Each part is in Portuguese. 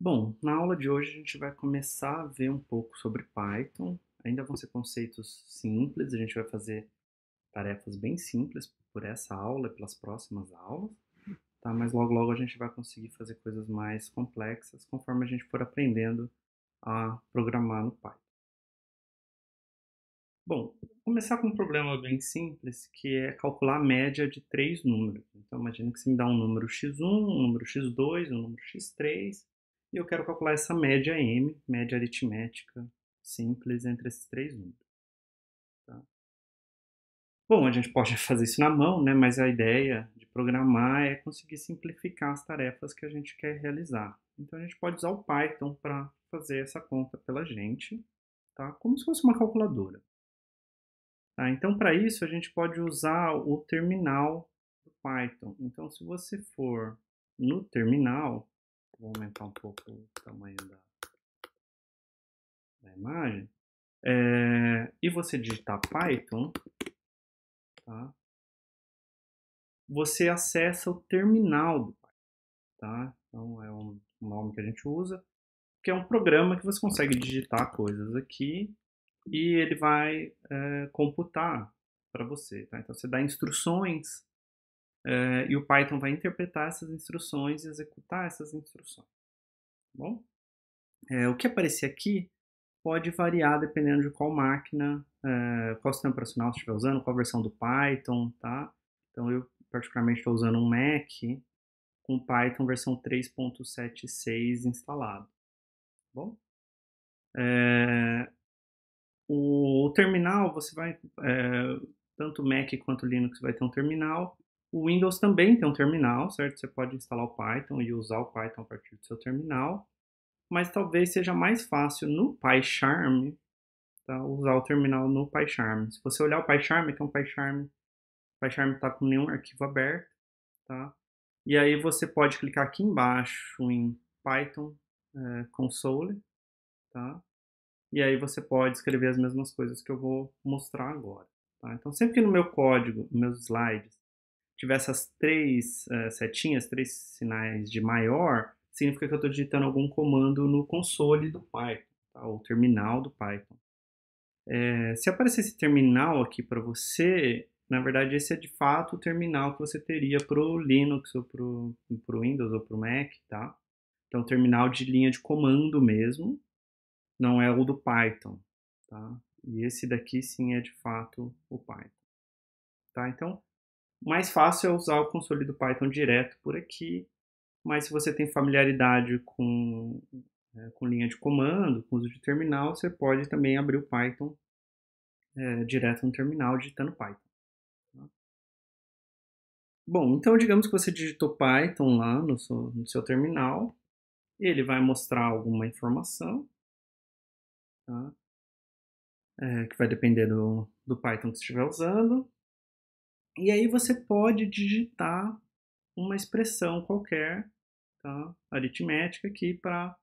Bom, na aula de hoje a gente vai começar a ver um pouco sobre Python. Ainda vão ser conceitos simples, a gente vai fazer tarefas bem simples por essa aula e pelas próximas aulas, tá? Mas logo logo a gente vai conseguir fazer coisas mais complexas conforme a gente for aprendendo a programar no Python. Bom, vou começar com um problema bem simples, que é calcular a média de três números. Então imagina que você me dá um número x1, um número x2, um número x3, e eu quero calcular essa média M, média aritmética simples entre esses três números. Tá? Bom, a gente pode fazer isso na mão, né? mas a ideia de programar é conseguir simplificar as tarefas que a gente quer realizar. Então a gente pode usar o Python para fazer essa conta pela gente, tá? como se fosse uma calculadora. Tá? Então para isso a gente pode usar o terminal do Python. Então se você for no terminal, Vou aumentar um pouco o tamanho da, da imagem. É, e você digitar Python, tá? você acessa o terminal do Python. Tá? Então é um nome que a gente usa, que é um programa que você consegue digitar coisas aqui e ele vai é, computar para você. Tá? Então você dá instruções Uh, e o Python vai interpretar essas instruções e executar essas instruções. Tá bom? Eh, o que aparecer aqui pode variar dependendo de qual máquina, uh, qual sistema operacional você estiver usando, qual versão do Python, tá? Então eu particularmente estou usando um Mac com Python versão 3.76 instalado. Tá bom? o terminal, você vai, tanto Mac quanto Linux vai ter um terminal, o Windows também tem um terminal, certo? Você pode instalar o Python e usar o Python a partir do seu terminal, mas talvez seja mais fácil no PyCharm tá? usar o terminal no PyCharm. Se você olhar o PyCharm, que é um PyCharm, o PyCharm está com nenhum arquivo aberto, tá? E aí você pode clicar aqui embaixo em Python é, console, tá? E aí você pode escrever as mesmas coisas que eu vou mostrar agora. Tá? Então sempre que no meu código, nos meus slides, tiver essas três uh, setinhas, três sinais de maior, significa que eu estou digitando algum comando no console do Python, tá? ou terminal do Python. É, se aparecer esse terminal aqui para você, na verdade esse é de fato o terminal que você teria para o Linux ou para o Windows ou para o Mac, tá? Então terminal de linha de comando mesmo, não é o do Python, tá? E esse daqui sim é de fato o Python, tá? Então mais fácil é usar o console do Python direto por aqui, mas se você tem familiaridade com, é, com linha de comando, com uso de terminal, você pode também abrir o Python é, direto no terminal digitando Python. Tá? Bom, então digamos que você digitou Python lá no seu, no seu terminal, ele vai mostrar alguma informação, tá? é, que vai depender do, do Python que você estiver usando. E aí você pode digitar uma expressão qualquer, tá? aritmética, aqui para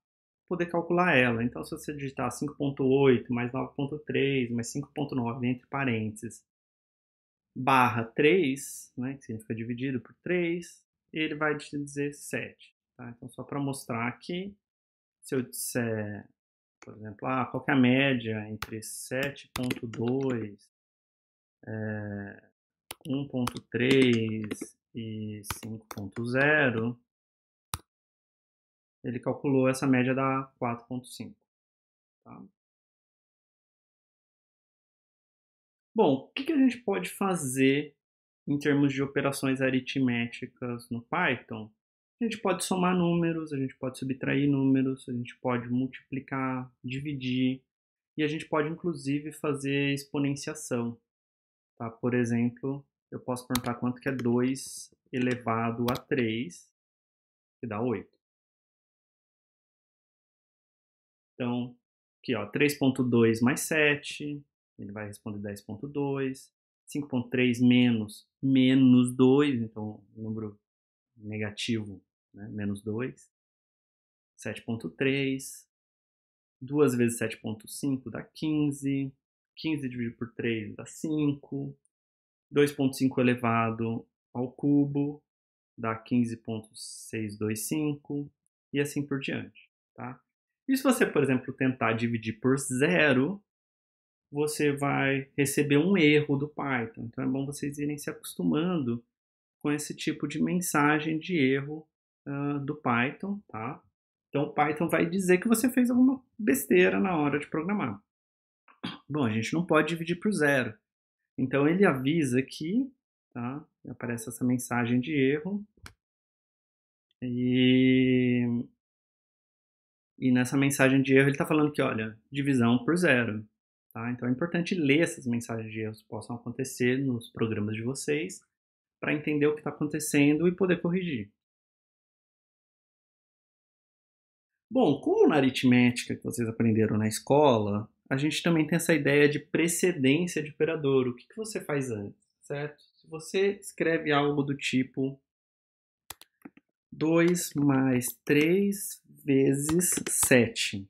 poder calcular ela. Então, se você digitar 5.8 mais 9.3 mais 5.9 entre parênteses, barra 3, né, que significa dividido por 3, ele vai te dizer 7. Tá? Então, só para mostrar aqui, se eu disser, por exemplo, ah, qual é a média entre 7.2 é, 1.3 e 5.0, ele calculou essa média da 4.5. Tá? Bom, o que, que a gente pode fazer em termos de operações aritméticas no Python? A gente pode somar números, a gente pode subtrair números, a gente pode multiplicar, dividir, e a gente pode inclusive fazer exponenciação. Tá? Por exemplo, eu posso perguntar quanto que é 2 elevado a 3, que dá 8. Então, aqui 3.2 mais 7, ele vai responder 10.2. 5.3 menos menos 2, então número negativo, né? menos 2. 7.3, 2 vezes 7.5 dá 15, 15 dividido por 3 dá 5, 2.5 elevado ao cubo dá 15.625 e assim por diante, tá? E se você, por exemplo, tentar dividir por zero, você vai receber um erro do Python. Então é bom vocês irem se acostumando com esse tipo de mensagem de erro uh, do Python, tá? Então o Python vai dizer que você fez alguma besteira na hora de programar. Bom, a gente não pode dividir por zero. Então ele avisa aqui, tá? Aparece essa mensagem de erro. E, e nessa mensagem de erro ele está falando que, olha, divisão por zero. Tá? Então é importante ler essas mensagens de erros que possam acontecer nos programas de vocês para entender o que está acontecendo e poder corrigir. Bom, como na aritmética que vocês aprenderam na escola, a gente também tem essa ideia de precedência de operador. O que, que você faz antes, certo? Se você escreve algo do tipo 2 mais 3 vezes 7.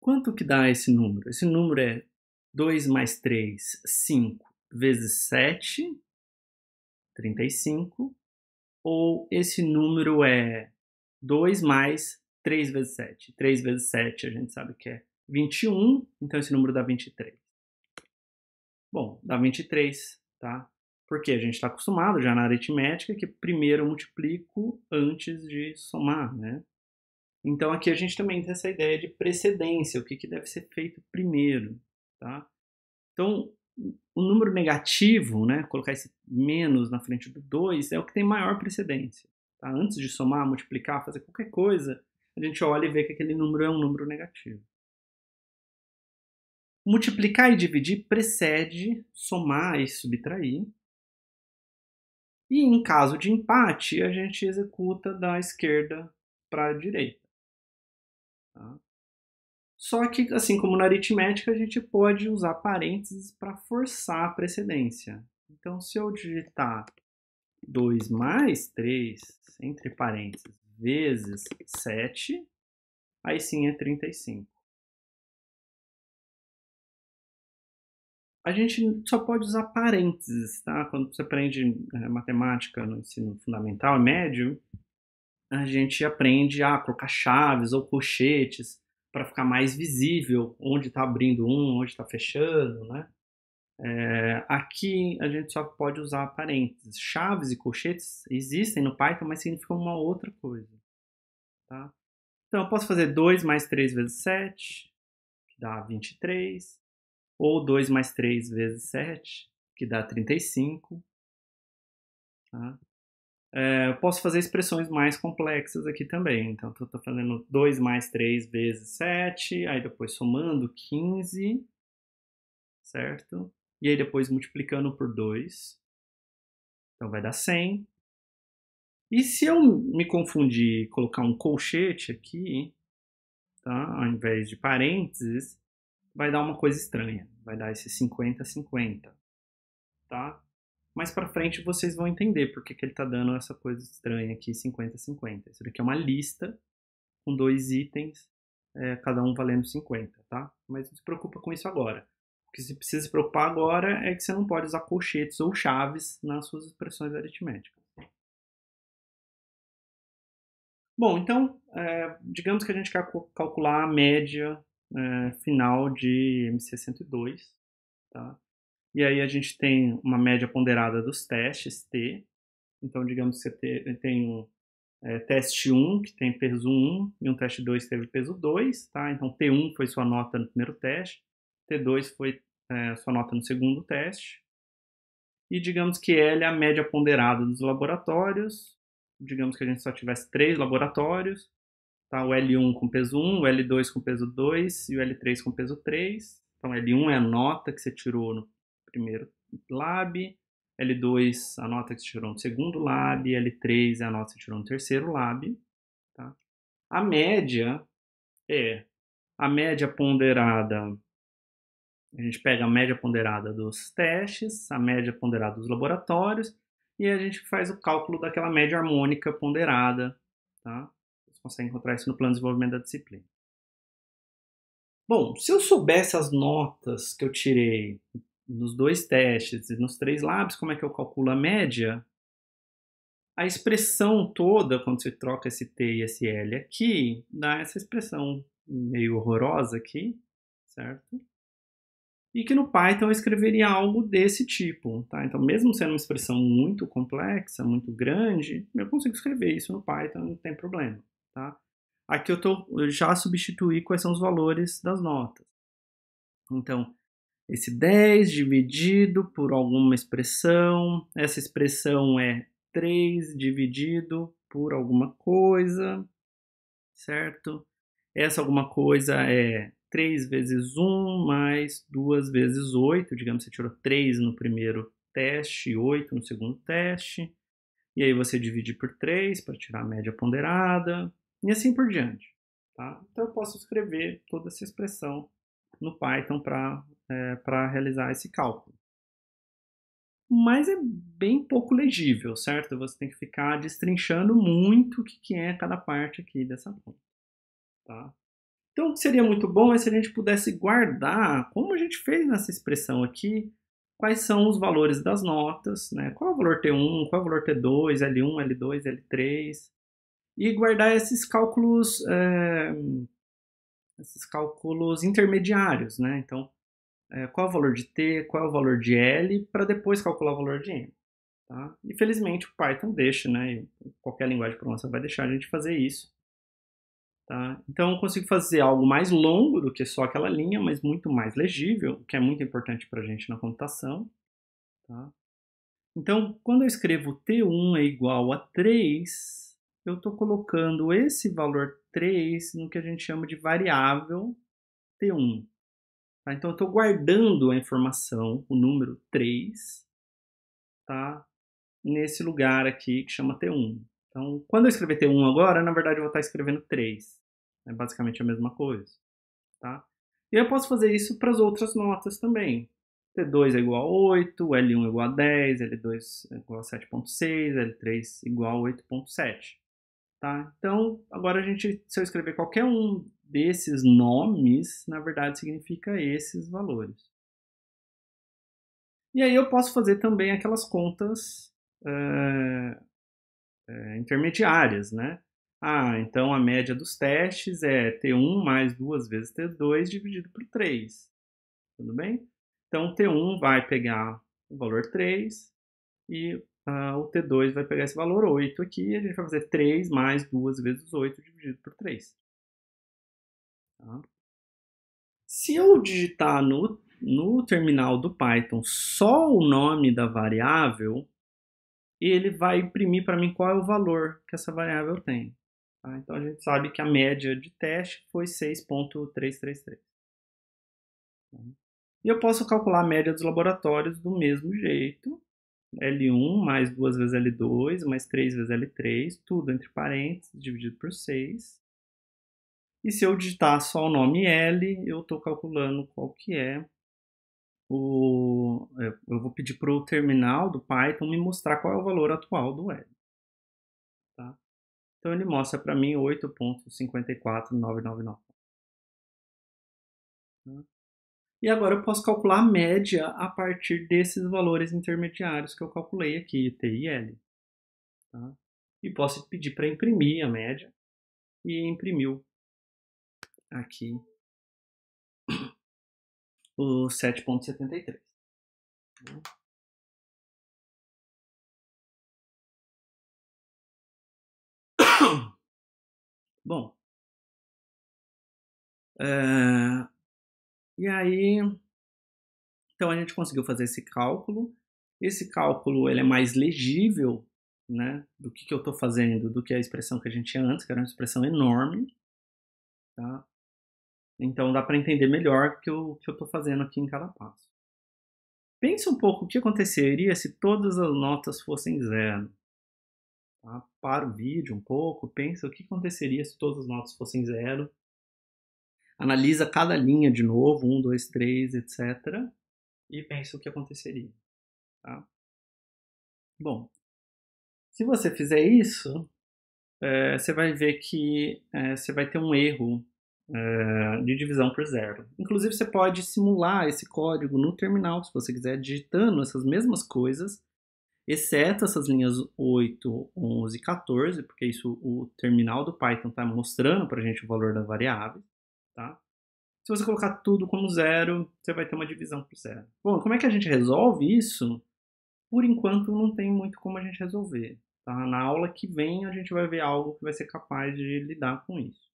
Quanto que dá esse número? Esse número é 2 mais 3, 5 vezes 7, 35. Ou esse número é 2 mais 3 vezes 7. 3 vezes 7 a gente sabe que é 21, então esse número dá 23. Bom, dá 23, tá? Porque a gente está acostumado já na aritmética que primeiro eu multiplico antes de somar, né? Então aqui a gente também tem essa ideia de precedência, o que, que deve ser feito primeiro, tá? Então, o número negativo, né, colocar esse menos na frente do 2, é o que tem maior precedência. Tá? Antes de somar, multiplicar, fazer qualquer coisa, a gente olha e vê que aquele número é um número negativo. Multiplicar e dividir precede somar e subtrair. E em caso de empate, a gente executa da esquerda para a direita. Tá? Só que, assim como na aritmética, a gente pode usar parênteses para forçar a precedência. Então, se eu digitar 2 mais 3, entre parênteses, vezes 7, aí sim é 35. A gente só pode usar parênteses, tá? Quando você aprende é, matemática no ensino fundamental e médio, a gente aprende a colocar chaves ou colchetes para ficar mais visível onde está abrindo um, onde está fechando, né? É, aqui a gente só pode usar parênteses. Chaves e colchetes existem no Python, mas significam uma outra coisa. Tá? Então eu posso fazer 2 mais 3 vezes 7, que dá 23. Ou 2 mais 3 vezes 7, que dá 35. Tá? É, eu posso fazer expressões mais complexas aqui também. Então, eu estou fazendo 2 mais 3 vezes 7, aí depois somando 15, certo? E aí depois multiplicando por 2. Então, vai dar 100. E se eu me confundir e colocar um colchete aqui, tá? ao invés de parênteses, vai dar uma coisa estranha, vai dar esse 50-50, tá? Mais para frente vocês vão entender por que, que ele está dando essa coisa estranha aqui, 50-50. Isso daqui é uma lista com dois itens, é, cada um valendo 50, tá? Mas não se preocupa com isso agora. O que você precisa se preocupar agora é que você não pode usar colchetes ou chaves nas suas expressões aritméticas. Bom, então, é, digamos que a gente quer calcular a média é, final de MC102, tá? E aí a gente tem uma média ponderada dos testes T. Então, digamos que você eh, tem um é, teste 1, que tem peso 1, e um teste 2 teve peso 2, tá? Então, T1 foi sua nota no primeiro teste, T2 foi é, sua nota no segundo teste. E digamos que L é a média ponderada dos laboratórios. Digamos que a gente só tivesse três laboratórios, Tá? O L1 com peso 1, o L2 com peso 2 e o L3 com peso 3. Então, L1 é a nota que você tirou no primeiro lab, L2 a nota que você tirou no segundo lab, L3 é a nota que você tirou no terceiro lab. Tá? A média é a média ponderada. A gente pega a média ponderada dos testes, a média ponderada dos laboratórios e a gente faz o cálculo daquela média harmônica ponderada, tá? consegue encontrar isso no plano de desenvolvimento da disciplina. Bom, se eu soubesse as notas que eu tirei nos dois testes e nos três labs, como é que eu calculo a média? A expressão toda, quando você troca esse T e esse L aqui, dá essa expressão meio horrorosa aqui, certo? E que no Python eu escreveria algo desse tipo, tá? Então, mesmo sendo uma expressão muito complexa, muito grande, eu consigo escrever isso no Python, não tem problema. Tá? Aqui eu, tô, eu já substituí quais são os valores das notas. Então, esse 10 dividido por alguma expressão, essa expressão é 3 dividido por alguma coisa, certo? Essa alguma coisa é 3 vezes 1 mais 2 vezes 8, digamos que você tirou 3 no primeiro teste e 8 no segundo teste, e aí você divide por 3 para tirar a média ponderada, e assim por diante. Tá? Então eu posso escrever toda essa expressão no Python para é, realizar esse cálculo. Mas é bem pouco legível, certo? Você tem que ficar destrinchando muito o que, que é cada parte aqui dessa conta. Tá? Então, o que seria muito bom é se a gente pudesse guardar, como a gente fez nessa expressão aqui, quais são os valores das notas, né? qual é o valor T1, qual é o valor T2, L1, L2, L3, e guardar esses cálculos, é, esses cálculos intermediários, né? Então, é, qual é o valor de t, qual é o valor de l, para depois calcular o valor de m. Tá? o Python deixa, né? Qualquer linguagem de programação vai deixar a gente fazer isso. Tá? Então eu consigo fazer algo mais longo do que só aquela linha, mas muito mais legível, o que é muito importante para a gente na computação. Tá? Então, quando eu escrevo T1 é igual a 3, eu estou colocando esse valor 3 no que a gente chama de variável T1. Tá? Então, eu estou guardando a informação, o número 3, tá? nesse lugar aqui que chama T1. Então, quando eu escrever T1 agora, na verdade eu vou estar tá escrevendo 3. É basicamente a mesma coisa. Tá? E eu posso fazer isso para as outras notas também. T2 é igual a 8, L1 é igual a 10, L2 é igual a 7.6, L3 é igual a 8.7. Tá? Então, agora a gente, se eu escrever qualquer um desses nomes, na verdade significa esses valores. E aí eu posso fazer também aquelas contas é, é, intermediárias, né? Ah, então a média dos testes é T1 mais 2 vezes T2 dividido por 3. Tudo bem? Então T1 vai pegar o valor 3 e uh, o T2 vai pegar esse valor 8 aqui, e a gente vai fazer 3 mais 2 vezes 8 dividido por 3. Tá? Se eu digitar no, no terminal do Python só o nome da variável, ele vai imprimir para mim qual é o valor que essa variável tem. Tá? Então a gente sabe que a média de teste foi 6.333. Tá? E eu posso calcular a média dos laboratórios do mesmo jeito, L1 mais 2 vezes L2 mais 3 vezes L3, tudo entre parênteses, dividido por 6. E se eu digitar só o nome L, eu estou calculando qual que é o... É, eu vou pedir para o terminal do Python me mostrar qual é o valor atual do L. Tá? Então ele mostra para mim 8.54999. E agora eu posso calcular a média a partir desses valores intermediários que eu calculei aqui, T e L. Tá? E posso pedir para imprimir a média. E imprimiu aqui o 7.73. Né? Bom, é, e aí, então a gente conseguiu fazer esse cálculo. Esse cálculo ele é mais legível né, do que, que eu estou fazendo do que a expressão que a gente tinha antes, que era uma expressão enorme. Tá? Então dá para entender melhor o que eu estou fazendo aqui em cada passo. Pense um pouco o que aconteceria se todas as notas fossem zero. Tá? Para o vídeo um pouco, pensa o que aconteceria se todas as notas fossem zero analisa cada linha de novo, um, dois, três, etc. E pensa o que aconteceria. Tá? Bom, se você fizer isso, é, você vai ver que é, você vai ter um erro é, de divisão por zero. Inclusive, você pode simular esse código no terminal, se você quiser, digitando essas mesmas coisas, exceto essas linhas 8, 11 e 14, porque isso o terminal do Python está mostrando para a gente o valor da variável tá? Se você colocar tudo como zero, você vai ter uma divisão por zero. Bom, como é que a gente resolve isso? Por enquanto, não tem muito como a gente resolver. Tá? Na aula que vem, a gente vai ver algo que vai ser capaz de lidar com isso.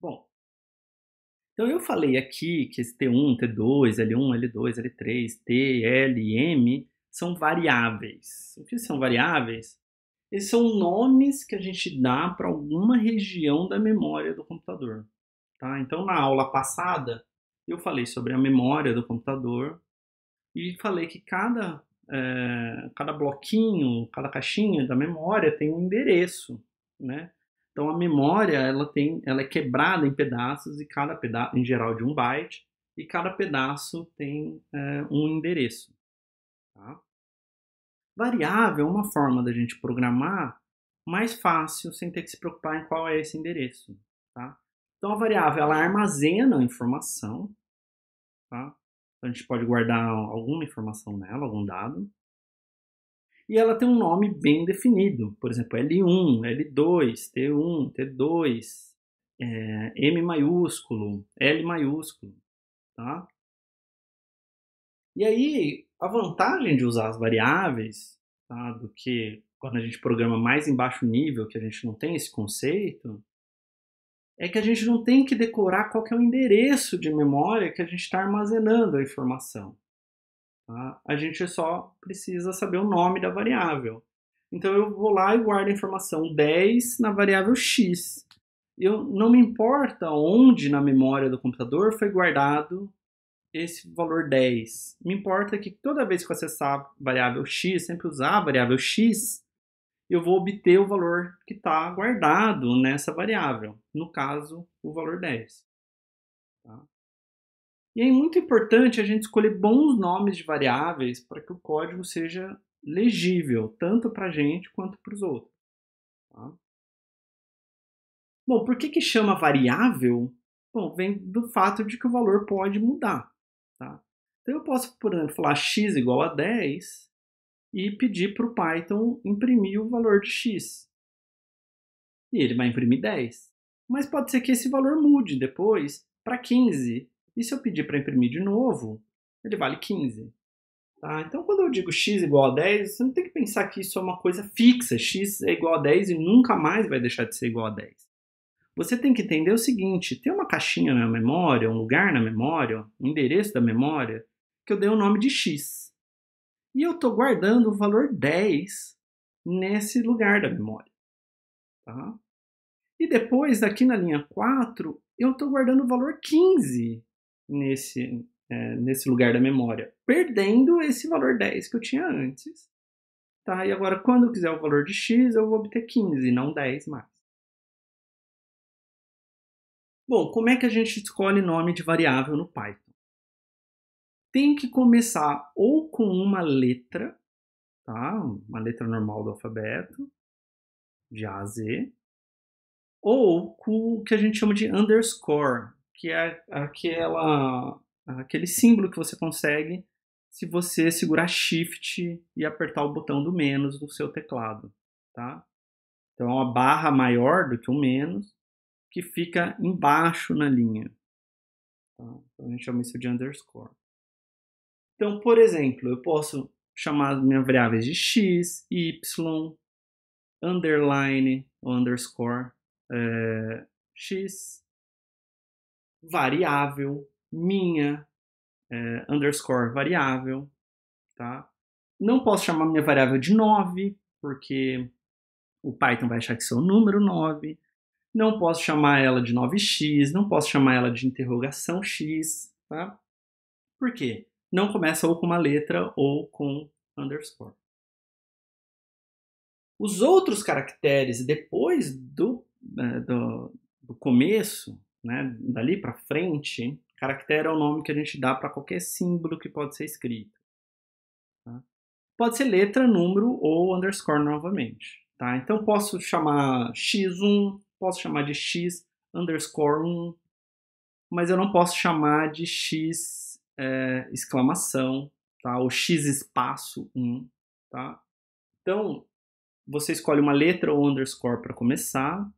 Bom, então eu falei aqui que esse T1, T2, L1, L2, L3, T, L e M são variáveis. O que são variáveis? Esses são nomes que a gente dá para alguma região da memória do computador. Tá? Então, na aula passada, eu falei sobre a memória do computador e falei que cada, é, cada bloquinho, cada caixinha da memória tem um endereço. Né? Então, a memória ela tem, ela é quebrada em pedaços, e cada peda, em geral, de um byte, e cada pedaço tem é, um endereço. Tá? Variável é uma forma da gente programar mais fácil, sem ter que se preocupar em qual é esse endereço. Tá? Então, a variável ela armazena a informação. Tá? Então, a gente pode guardar alguma informação nela, algum dado. E ela tem um nome bem definido. Por exemplo, L1, L2, T1, T2, é, M maiúsculo, L maiúsculo. Tá? E aí, a vantagem de usar as variáveis, tá, do que quando a gente programa mais em baixo nível, que a gente não tem esse conceito, é que a gente não tem que decorar qual que é o endereço de memória que a gente está armazenando a informação. Tá? A gente só precisa saber o nome da variável. Então eu vou lá e guardo a informação 10 na variável x. Eu não me importa onde na memória do computador foi guardado esse valor 10. Me importa que toda vez que eu acessar a variável x, sempre usar a variável x, eu vou obter o valor que está guardado nessa variável, no caso, o valor 10. Tá? E é muito importante a gente escolher bons nomes de variáveis para que o código seja legível, tanto para a gente quanto para os outros. Tá? Bom, por que, que chama variável? Bom, vem do fato de que o valor pode mudar. Então eu posso, por exemplo, falar x igual a 10 e pedir para o Python imprimir o valor de x. E ele vai imprimir 10. Mas pode ser que esse valor mude depois para 15. E se eu pedir para imprimir de novo, ele vale 15. Tá? Então, quando eu digo x igual a 10, você não tem que pensar que isso é uma coisa fixa. x é igual a 10 e nunca mais vai deixar de ser igual a 10. Você tem que entender o seguinte: tem uma caixinha na memória, um lugar na memória, um endereço da memória, que eu dei o nome de X. E eu estou guardando o valor 10 nesse lugar da memória. Tá? E depois, aqui na linha 4, eu estou guardando o valor 15 nesse, é, nesse lugar da memória, perdendo esse valor 10 que eu tinha antes. Tá? E agora, quando eu quiser o valor de x, eu vou obter 15, não 10 mais. Bom, como é que a gente escolhe nome de variável no Python? tem que começar ou com uma letra, tá? Uma letra normal do alfabeto, de A a Z, ou com o que a gente chama de underscore, que é aquela, aquele símbolo que você consegue se você segurar Shift e apertar o botão do menos no seu teclado, tá? Então é uma barra maior do que o menos que fica embaixo na linha. Tá? Então a gente chama isso de underscore. Então, por exemplo, eu posso chamar as minhas variáveis de x, y, underline ou underscore, é, x, variável, minha, é, underscore variável, tá? Não posso chamar minha variável de 9, porque o Python vai achar que isso é o número 9. Não posso chamar ela de 9x, não posso chamar ela de interrogação x, tá? Por quê? não começa ou com uma letra ou com underscore. Os outros caracteres depois do, né, do, do começo, né, dali para frente, caractere é o nome que a gente dá para qualquer símbolo que pode ser escrito. Tá? Pode ser letra, número ou underscore novamente. Tá? Então posso chamar x1, posso chamar de x underscore 1, mas eu não posso chamar de x é, exclamação, tá? O x espaço 1, tá? Então, você escolhe uma letra ou underscore para começar,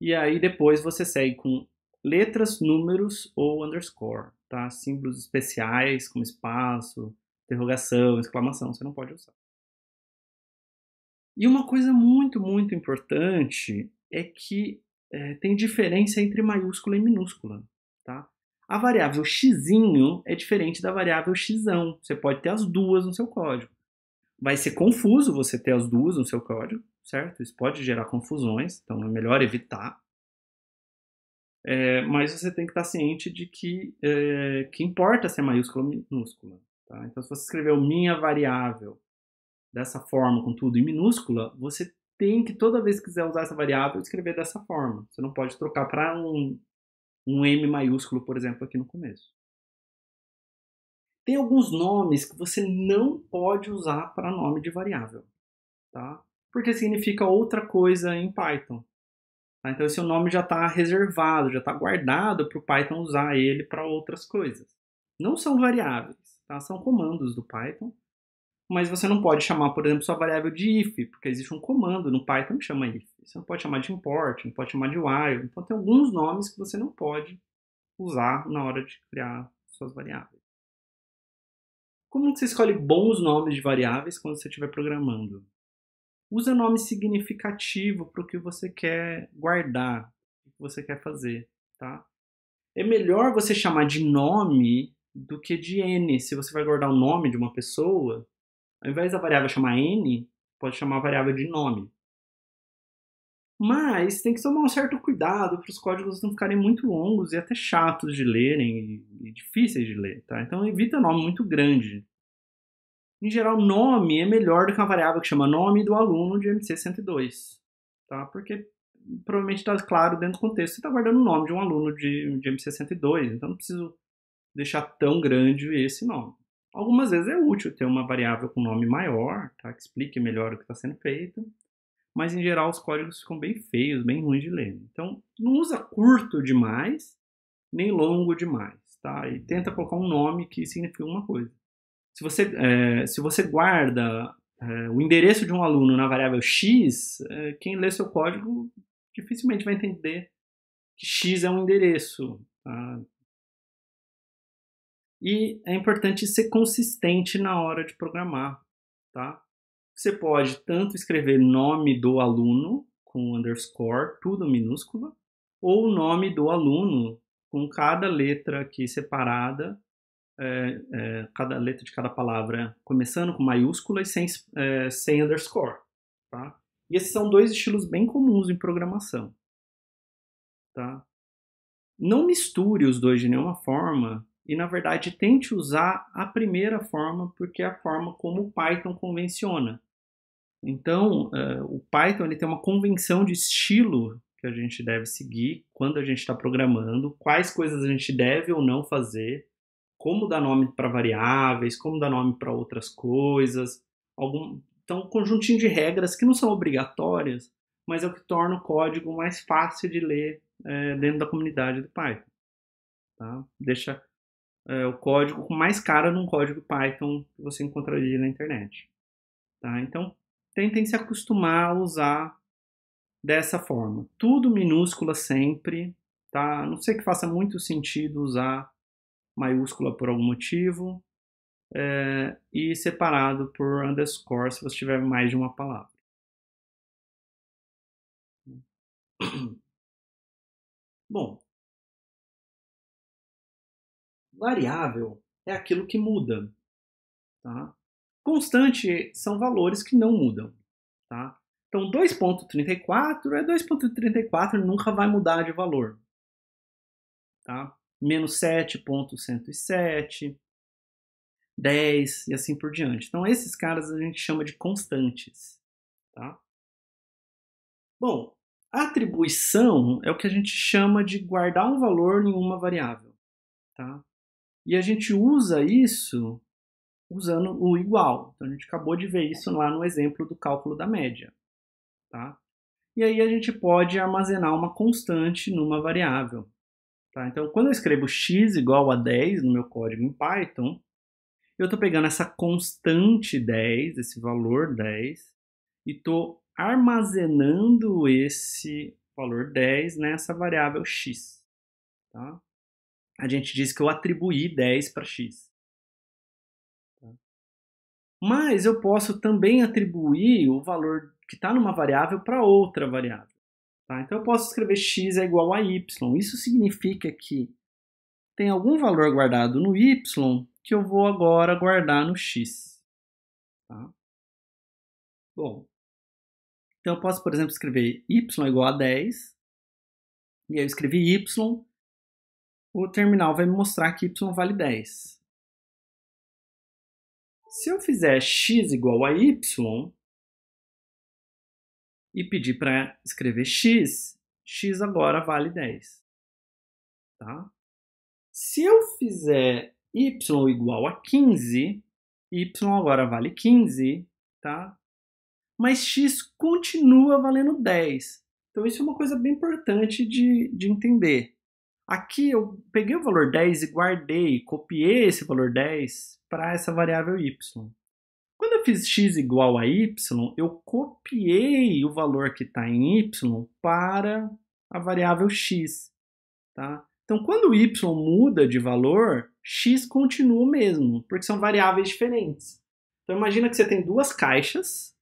e aí depois você segue com letras, números ou underscore, tá? Símbolos especiais como espaço, interrogação, exclamação, você não pode usar. E uma coisa muito, muito importante é que é, tem diferença entre maiúscula e minúscula, tá? A variável x é diferente da variável x. Você pode ter as duas no seu código. Vai ser confuso você ter as duas no seu código, certo? Isso pode gerar confusões, então é melhor evitar. É, mas você tem que estar ciente de que, é, que importa se é maiúscula ou minúscula. Tá? Então, se você escreveu minha variável dessa forma, com tudo em minúscula, você tem que, toda vez que quiser usar essa variável, escrever dessa forma. Você não pode trocar para um um M maiúsculo, por exemplo, aqui no começo. Tem alguns nomes que você não pode usar para nome de variável, tá? Porque significa outra coisa em Python. Tá? Então esse nome já está reservado, já está guardado para o Python usar ele para outras coisas. Não são variáveis, tá? São comandos do Python mas você não pode chamar, por exemplo, sua variável de if, porque existe um comando no Python que chama if. Você não pode chamar de import, não pode chamar de while. Então tem alguns nomes que você não pode usar na hora de criar suas variáveis. Como que você escolhe bons nomes de variáveis quando você estiver programando? Usa nome significativo para o que você quer guardar, o que você quer fazer, tá? É melhor você chamar de nome do que de N. Se você vai guardar o nome de uma pessoa, ao invés da variável chamar n, pode chamar a variável de nome. Mas tem que tomar um certo cuidado para os códigos não ficarem muito longos e até chatos de lerem e difíceis de ler, tá? Então evita nome muito grande. Em geral, nome é melhor do que uma variável que chama nome do aluno de MC102, tá? Porque provavelmente está claro dentro do contexto. Você está guardando o nome de um aluno de, de MC102, então não preciso deixar tão grande esse nome. Algumas vezes é útil ter uma variável com nome maior, tá? que explique melhor o que está sendo feito, mas em geral os códigos ficam bem feios, bem ruins de ler. Então, não usa curto demais, nem longo demais, tá? E tenta colocar um nome que signifique uma coisa. Se você, é, se você guarda é, o endereço de um aluno na variável x, é, quem lê seu código dificilmente vai entender que x é um endereço. Tá? E é importante ser consistente na hora de programar, tá? Você pode tanto escrever nome do aluno com underscore, tudo minúscula, ou o nome do aluno com cada letra aqui separada, é, é, cada letra de cada palavra começando com maiúscula e sem, é, sem underscore, tá? E esses são dois estilos bem comuns em programação, tá? Não misture os dois de nenhuma forma, e na verdade tente usar a primeira forma porque é a forma como o Python convenciona. Então, uh, o Python ele tem uma convenção de estilo que a gente deve seguir quando a gente está programando, quais coisas a gente deve ou não fazer, como dar nome para variáveis, como dar nome para outras coisas, algum, então um conjuntinho de regras que não são obrigatórias, mas é o que torna o código mais fácil de ler é, dentro da comunidade do Python. Tá? Deixa é, o código com mais cara num código Python que você encontraria na internet. Tá? Então, tentem se acostumar a usar dessa forma. Tudo minúscula sempre, tá? A não sei que faça muito sentido usar maiúscula por algum motivo é, e separado por underscore se você tiver mais de uma palavra. Bom, Variável é aquilo que muda. Tá? Constante são valores que não mudam. Tá? Então, 2.34 é 2.34, nunca vai mudar de valor. Tá? Menos 7.107, 10 e assim por diante. Então, esses caras a gente chama de constantes. Tá? Bom, atribuição é o que a gente chama de guardar um valor em uma variável. Tá? E a gente usa isso usando o igual. Então a gente acabou de ver isso lá no exemplo do cálculo da média. Tá? E aí a gente pode armazenar uma constante numa variável. Tá? Então quando eu escrevo x igual a 10 no meu código em Python, eu estou pegando essa constante 10, esse valor 10, e estou armazenando esse valor 10 nessa variável x. Tá? a gente diz que eu atribuí 10 para x. Tá. Mas eu posso também atribuir o valor que está numa variável para outra variável. Tá? Então eu posso escrever x é igual a y. Isso significa que tem algum valor guardado no y que eu vou agora guardar no x. Tá? Bom, então eu posso, por exemplo, escrever y é igual a 10. E eu escrevi y o terminal vai me mostrar que y vale 10. Se eu fizer x igual a y e pedir para escrever x, x agora vale 10. Tá? Se eu fizer y igual a 15, y agora vale 15, tá? mas x continua valendo 10. Então, isso é uma coisa bem importante de, de entender. Aqui eu peguei o valor 10 e guardei, copiei esse valor 10 para essa variável y. Quando eu fiz x igual a y, eu copiei o valor que está em y para a variável x. Tá? Então, quando y muda de valor, x continua o mesmo, porque são variáveis diferentes. Então, imagina que você tem duas caixas,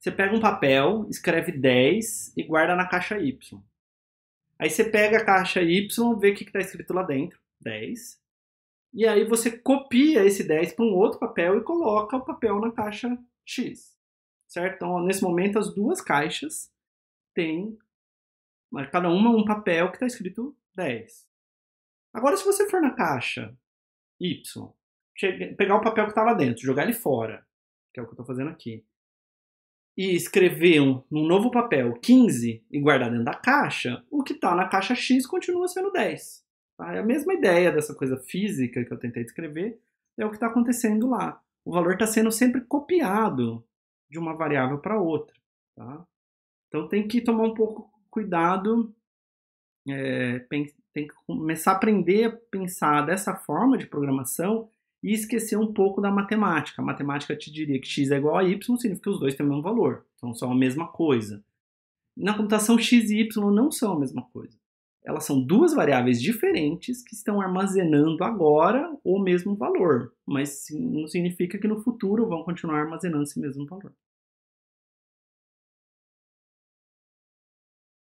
você pega um papel, escreve 10 e guarda na caixa y. Aí você pega a caixa Y, vê o que está escrito lá dentro, 10. E aí você copia esse 10 para um outro papel e coloca o papel na caixa X. Certo? Então, nesse momento, as duas caixas têm né, cada uma um papel que está escrito 10. Agora, se você for na caixa Y, pegar o papel que está lá dentro, jogar ele fora, que é o que eu estou fazendo aqui, e escrever um, num novo papel 15 e guardar dentro da caixa, o que está na caixa X continua sendo 10. Tá? É a mesma ideia dessa coisa física que eu tentei descrever, é o que está acontecendo lá. O valor está sendo sempre copiado de uma variável para outra. Tá? Então tem que tomar um pouco cuidado, é, tem que começar a aprender a pensar dessa forma de programação e esquecer um pouco da matemática. A matemática te diria que x é igual a y, significa que os dois têm o mesmo valor, então são a mesma coisa. Na computação, x e y não são a mesma coisa. Elas são duas variáveis diferentes que estão armazenando agora o mesmo valor, mas não significa que no futuro vão continuar armazenando esse mesmo valor.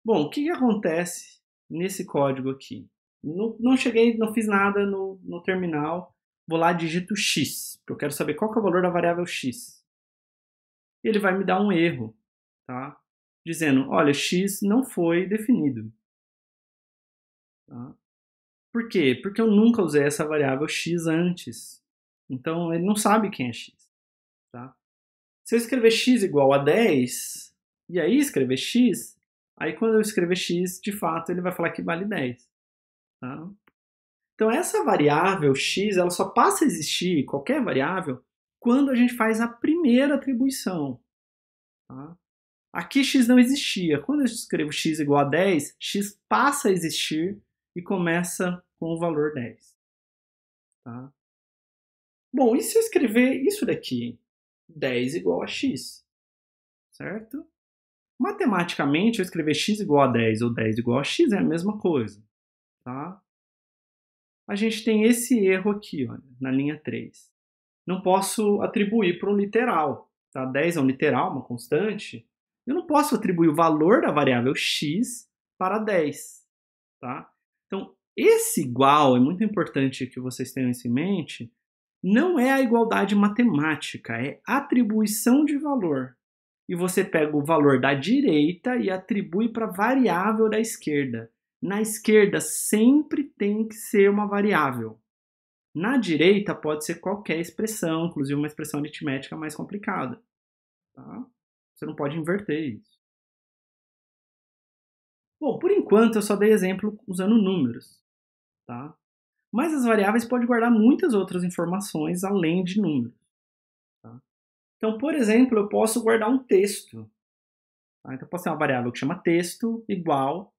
Bom, o que, que acontece nesse código aqui? Não, não cheguei, não fiz nada no, no terminal, vou lá digito x, porque eu quero saber qual que é o valor da variável x. Ele vai me dar um erro, tá? dizendo, olha, x não foi definido. Tá? Por quê? Porque eu nunca usei essa variável x antes. Então, ele não sabe quem é x. Tá? Se eu escrever x igual a 10, e aí escrever x, aí quando eu escrever x, de fato, ele vai falar que vale 10. Tá? Então essa variável x, ela só passa a existir, qualquer variável, quando a gente faz a primeira atribuição. Tá? Aqui x não existia. Quando eu escrevo x igual a 10, x passa a existir e começa com o valor 10. Tá? Bom, e se eu escrever isso daqui? 10 igual a x, certo? Matematicamente, eu escrever x igual a 10 ou 10 igual a x é a mesma coisa, tá? a gente tem esse erro aqui, olha, na linha 3. Não posso atribuir para um literal. Tá? 10 é um literal, uma constante. Eu não posso atribuir o valor da variável x para 10. Tá? Então, esse igual, é muito importante que vocês tenham isso em mente, não é a igualdade matemática, é atribuição de valor. E você pega o valor da direita e atribui para a variável da esquerda. Na esquerda sempre tem que ser uma variável. Na direita pode ser qualquer expressão, inclusive uma expressão aritmética mais complicada. Tá? Você não pode inverter isso. Bom, por enquanto eu só dei exemplo usando números. Tá? Mas as variáveis podem guardar muitas outras informações além de números. Tá? Então, por exemplo, eu posso guardar um texto. Tá? Então, eu posso ter uma variável que chama texto igual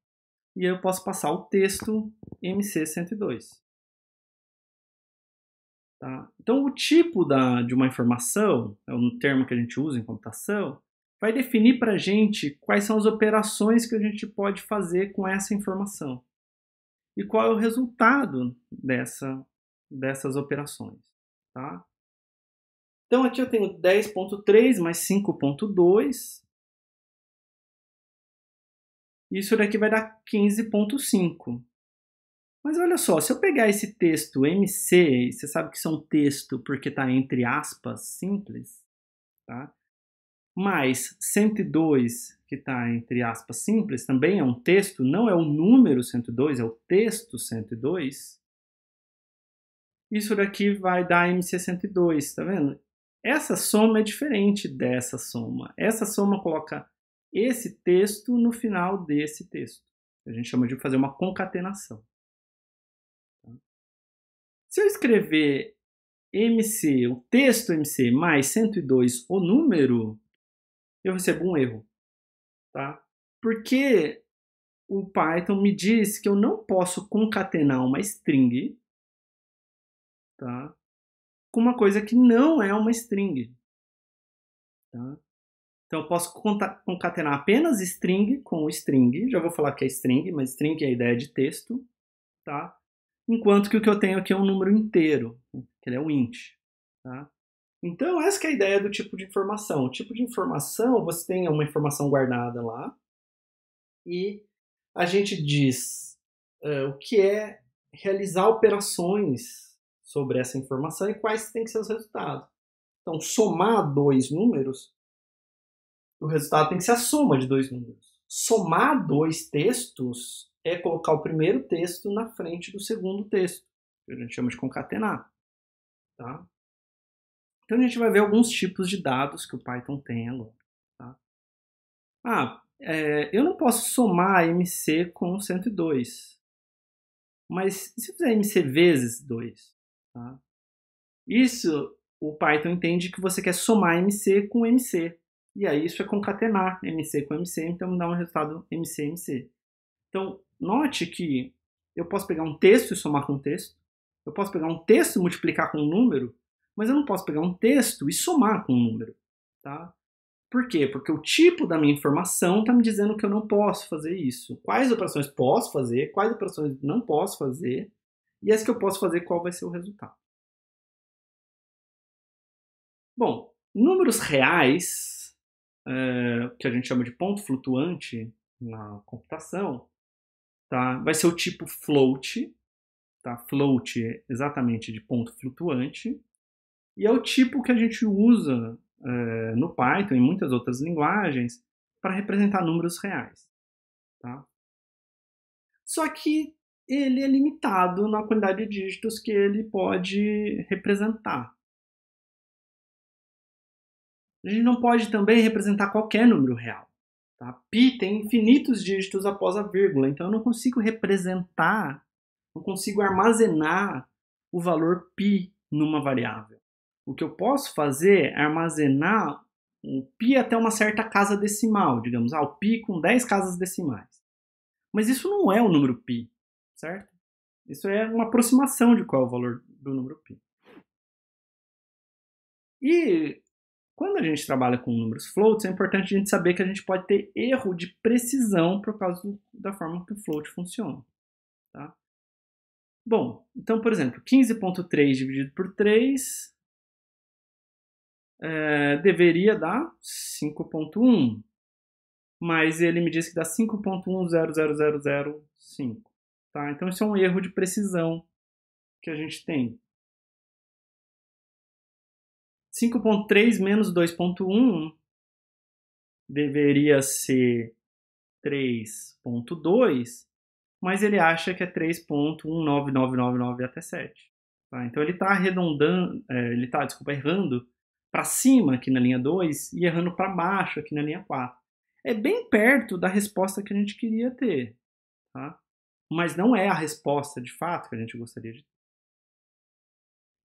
e eu posso passar o texto MC102. Tá? Então, o tipo da, de uma informação, é um termo que a gente usa em computação, vai definir para a gente quais são as operações que a gente pode fazer com essa informação e qual é o resultado dessa, dessas operações. Tá? Então, aqui eu tenho 10.3 mais 5.2 isso daqui vai dar 15,5. Mas olha só, se eu pegar esse texto MC, você sabe que isso é um texto porque está entre aspas simples, tá? mais 102, que está entre aspas simples, também é um texto, não é o número 102, é o texto 102. Isso daqui vai dar MC102, tá vendo? Essa soma é diferente dessa soma. Essa soma coloca esse texto no final desse texto. A gente chama de fazer uma concatenação. Se eu escrever MC, o texto MC mais 102, o número, eu recebo um erro. Tá? Porque o Python me diz que eu não posso concatenar uma string tá? com uma coisa que não é uma string. Tá? Então eu posso concatenar apenas string com string, já vou falar que é string, mas string é a ideia de texto, tá? Enquanto que o que eu tenho aqui é um número inteiro, que ele é um int, tá? Então essa é a ideia do tipo de informação. O tipo de informação, você tem uma informação guardada lá, e a gente diz uh, o que é realizar operações sobre essa informação e quais têm que ser os resultados. Então, somar dois números o resultado tem que ser a soma de dois números. Somar dois textos é colocar o primeiro texto na frente do segundo texto, que a gente chama de concatenar. Tá? Então a gente vai ver alguns tipos de dados que o Python tem agora. Tá? Ah, é, eu não posso somar MC com 102. Mas se eu fizer MC vezes 2, tá? isso o Python entende que você quer somar MC com MC. E aí isso é concatenar MC com MC, então dá um resultado MC-MC. Então, note que eu posso pegar um texto e somar com um texto, eu posso pegar um texto e multiplicar com um número, mas eu não posso pegar um texto e somar com um número, tá? Por quê? Porque o tipo da minha informação está me dizendo que eu não posso fazer isso. Quais operações posso fazer, quais operações não posso fazer, e as que eu posso fazer, qual vai ser o resultado. Bom, números reais é, que a gente chama de ponto flutuante na computação, tá? vai ser o tipo float, tá? float é exatamente de ponto flutuante, e é o tipo que a gente usa é, no Python e muitas outras linguagens para representar números reais. Tá? Só que ele é limitado na quantidade de dígitos que ele pode representar a gente não pode também representar qualquer número real. Tá? Pi tem infinitos dígitos após a vírgula, então eu não consigo representar, não consigo armazenar o valor pi numa variável. O que eu posso fazer é armazenar o pi até uma certa casa decimal, digamos, ah, o pi com 10 casas decimais. Mas isso não é o número pi, certo? Isso é uma aproximação de qual é o valor do número pi. E quando a gente trabalha com números floats, é importante a gente saber que a gente pode ter erro de precisão por causa da forma que o float funciona. Tá? Bom, então, por exemplo, 15.3 dividido por 3 é, deveria dar 5.1, mas ele me diz que dá 5.100005. Tá? Então, isso é um erro de precisão que a gente tem. 5.3 menos 2.1 deveria ser 3.2, mas ele acha que é 3.19999 até 7. Tá? Então ele está arredondando, é, ele está, desculpa, errando para cima aqui na linha 2 e errando para baixo aqui na linha 4. É bem perto da resposta que a gente queria ter, tá? mas não é a resposta de fato que a gente gostaria de ter.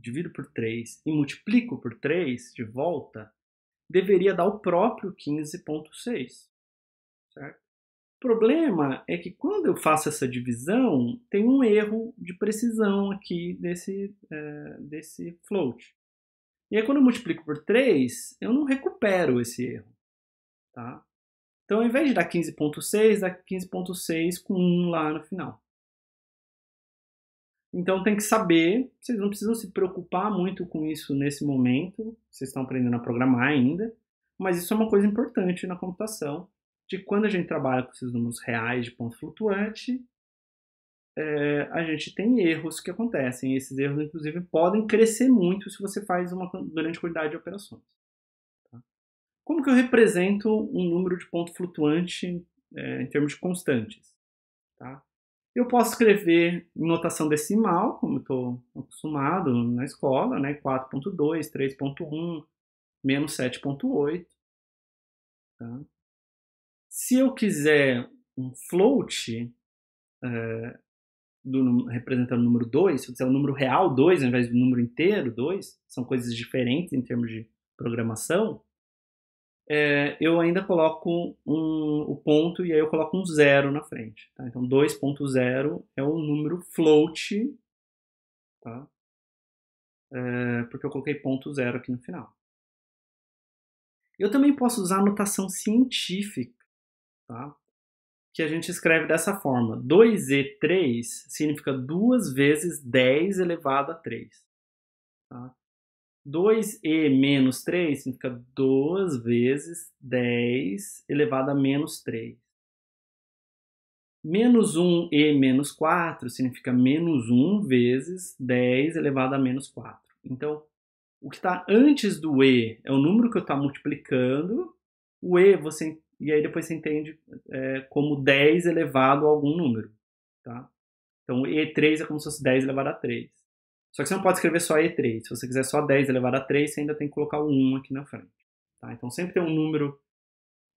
divido por 3 e multiplico por 3 de volta, deveria dar o próprio 15,6. O problema é que quando eu faço essa divisão, tem um erro de precisão aqui desse, é, desse float. E aí, quando eu multiplico por 3, eu não recupero esse erro. Tá? Então, ao invés de dar 15.6, dá 15.6 com 1 lá no final. Então tem que saber, vocês não precisam se preocupar muito com isso nesse momento, vocês estão aprendendo a programar ainda, mas isso é uma coisa importante na computação, de quando a gente trabalha com esses números reais de ponto flutuante, é, a gente tem erros que acontecem. E esses erros, inclusive, podem crescer muito se você faz uma grande quantidade de operações. Tá? Como que eu represento um número de ponto flutuante é, em termos de constantes? Tá? Eu posso escrever em notação decimal, como estou acostumado na escola, né? 4.2, 3.1, menos 7.8. Tá? Se eu quiser um float é, do, representando o número 2, se eu quiser o número real 2 ao invés do número inteiro 2, são coisas diferentes em termos de programação, é, eu ainda coloco um, o ponto e aí eu coloco um zero na frente. Tá? Então 2.0 é um número float, tá? É, porque eu coloquei ponto zero aqui no final. Eu também posso usar a notação científica, tá? que a gente escreve dessa forma. 2e3 significa 2 vezes 10 elevado a 3. Tá? 2e menos 3 significa 2 vezes 10 elevado a menos 3. Menos 1e menos 4 significa menos 1 vezes 10 elevado a menos 4. Então, o que está antes do e é o número que eu estou tá multiplicando. O e você e aí depois você entende é, como 10 elevado a algum número. Tá? Então, e3 é como se fosse 10 elevado a 3. Só que você não pode escrever só E3. Se você quiser só 10 elevado a 3, você ainda tem que colocar o 1 aqui na frente. Tá? Então sempre tem um número,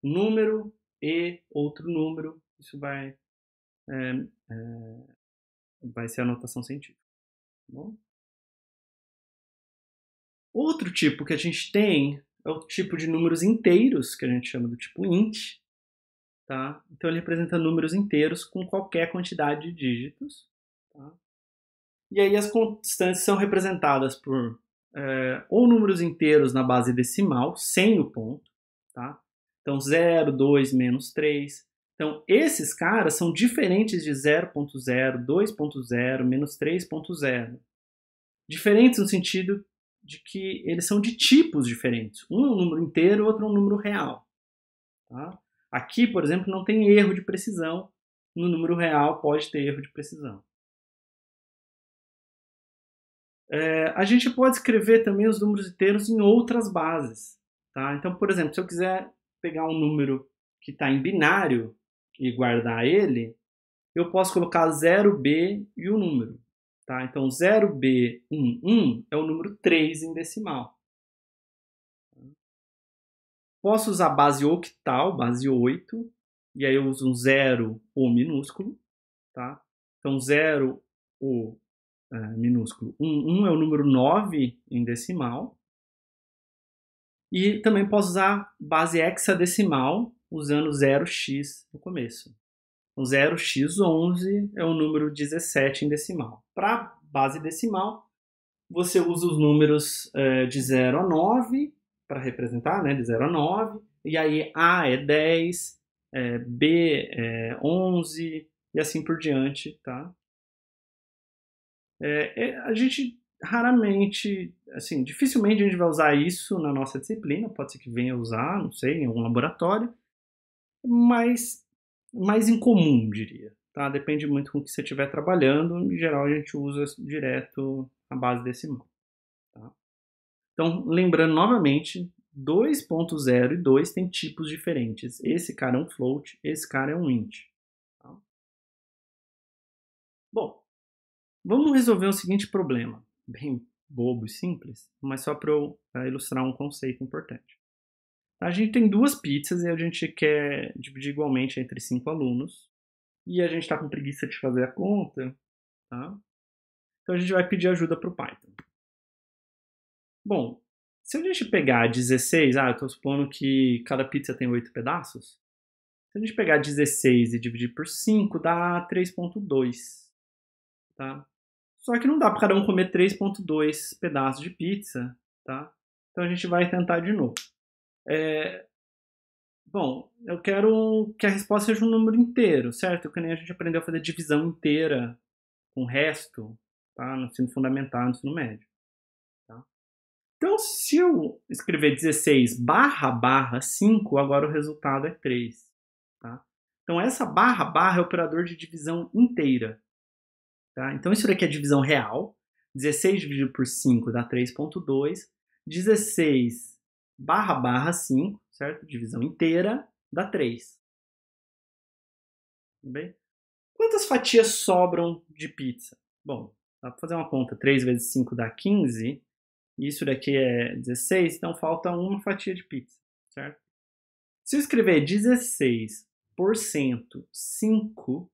número e outro número. Isso vai, é, é, vai ser a notação científica. Tá bom? Outro tipo que a gente tem é o tipo de números inteiros, que a gente chama do tipo int. Tá? Então ele representa números inteiros com qualquer quantidade de dígitos. Tá? E aí as constantes são representadas por é, ou números inteiros na base decimal, sem o ponto, tá? Então 0, 2, menos 3. Então esses caras são diferentes de 0.0, 2.0, menos 3.0. Diferentes no sentido de que eles são de tipos diferentes. Um é um número inteiro, outro é um número real. Tá? Aqui, por exemplo, não tem erro de precisão. No número real pode ter erro de precisão. É, a gente pode escrever também os números inteiros em outras bases. Tá? Então, por exemplo, se eu quiser pegar um número que está em binário e guardar ele, eu posso colocar 0B e o número. Tá? Então, 0B11 é o número 3 em decimal. Posso usar base octal, base 8, e aí eu uso um 0 ou minúsculo. Tá? Então, 0 ou uh, minúsculo. 1 um, um é o número 9 em decimal. E também posso usar base hexadecimal usando 0x no começo. Então, 0x11 é o número 17 em decimal. Para base decimal, você usa os números uh, de 0 a 9 para representar, né, de 0 a 9. E aí A é 10, é, B é 11 e assim por diante, tá? É, é, a gente raramente, assim, dificilmente a gente vai usar isso na nossa disciplina, pode ser que venha usar, não sei, em algum laboratório, mas mais incomum, diria. Tá? Depende muito com o que você estiver trabalhando, em geral a gente usa direto a base decimal. Tá? Então, lembrando novamente, 2.0 e 2 tem tipos diferentes. Esse cara é um float, esse cara é um int. Tá? Bom, Vamos resolver o seguinte problema, bem bobo e simples, mas só para eu ilustrar um conceito importante. A gente tem duas pizzas e a gente quer dividir igualmente entre cinco alunos. E a gente está com preguiça de fazer a conta, tá? Então a gente vai pedir ajuda para o Python. Bom, se a gente pegar 16, ah, eu estou supondo que cada pizza tem oito pedaços. Se a gente pegar 16 e dividir por 5, dá 3.2, tá? Só que não dá para cada um comer 3.2 pedaços de pizza, tá? Então a gente vai tentar de novo. É... Bom, eu quero que a resposta seja um número inteiro, certo? Que nem a gente aprendeu a fazer divisão inteira com resto, tá? No ensino fundamental, no ensino médio. Tá? Então, se eu escrever 16 barra barra 5, agora o resultado é 3, tá? Então, essa barra barra é o operador de divisão inteira, Tá? Então isso daqui é a divisão real. 16 dividido por 5 dá 3.2. 16 barra barra 5, certo? Divisão inteira dá 3. Tudo bem? Quantas fatias sobram de pizza? Bom, dá para fazer uma conta. 3 vezes 5 dá 15. Isso daqui é 16, então falta uma fatia de pizza, certo? Se eu escrever 16% 5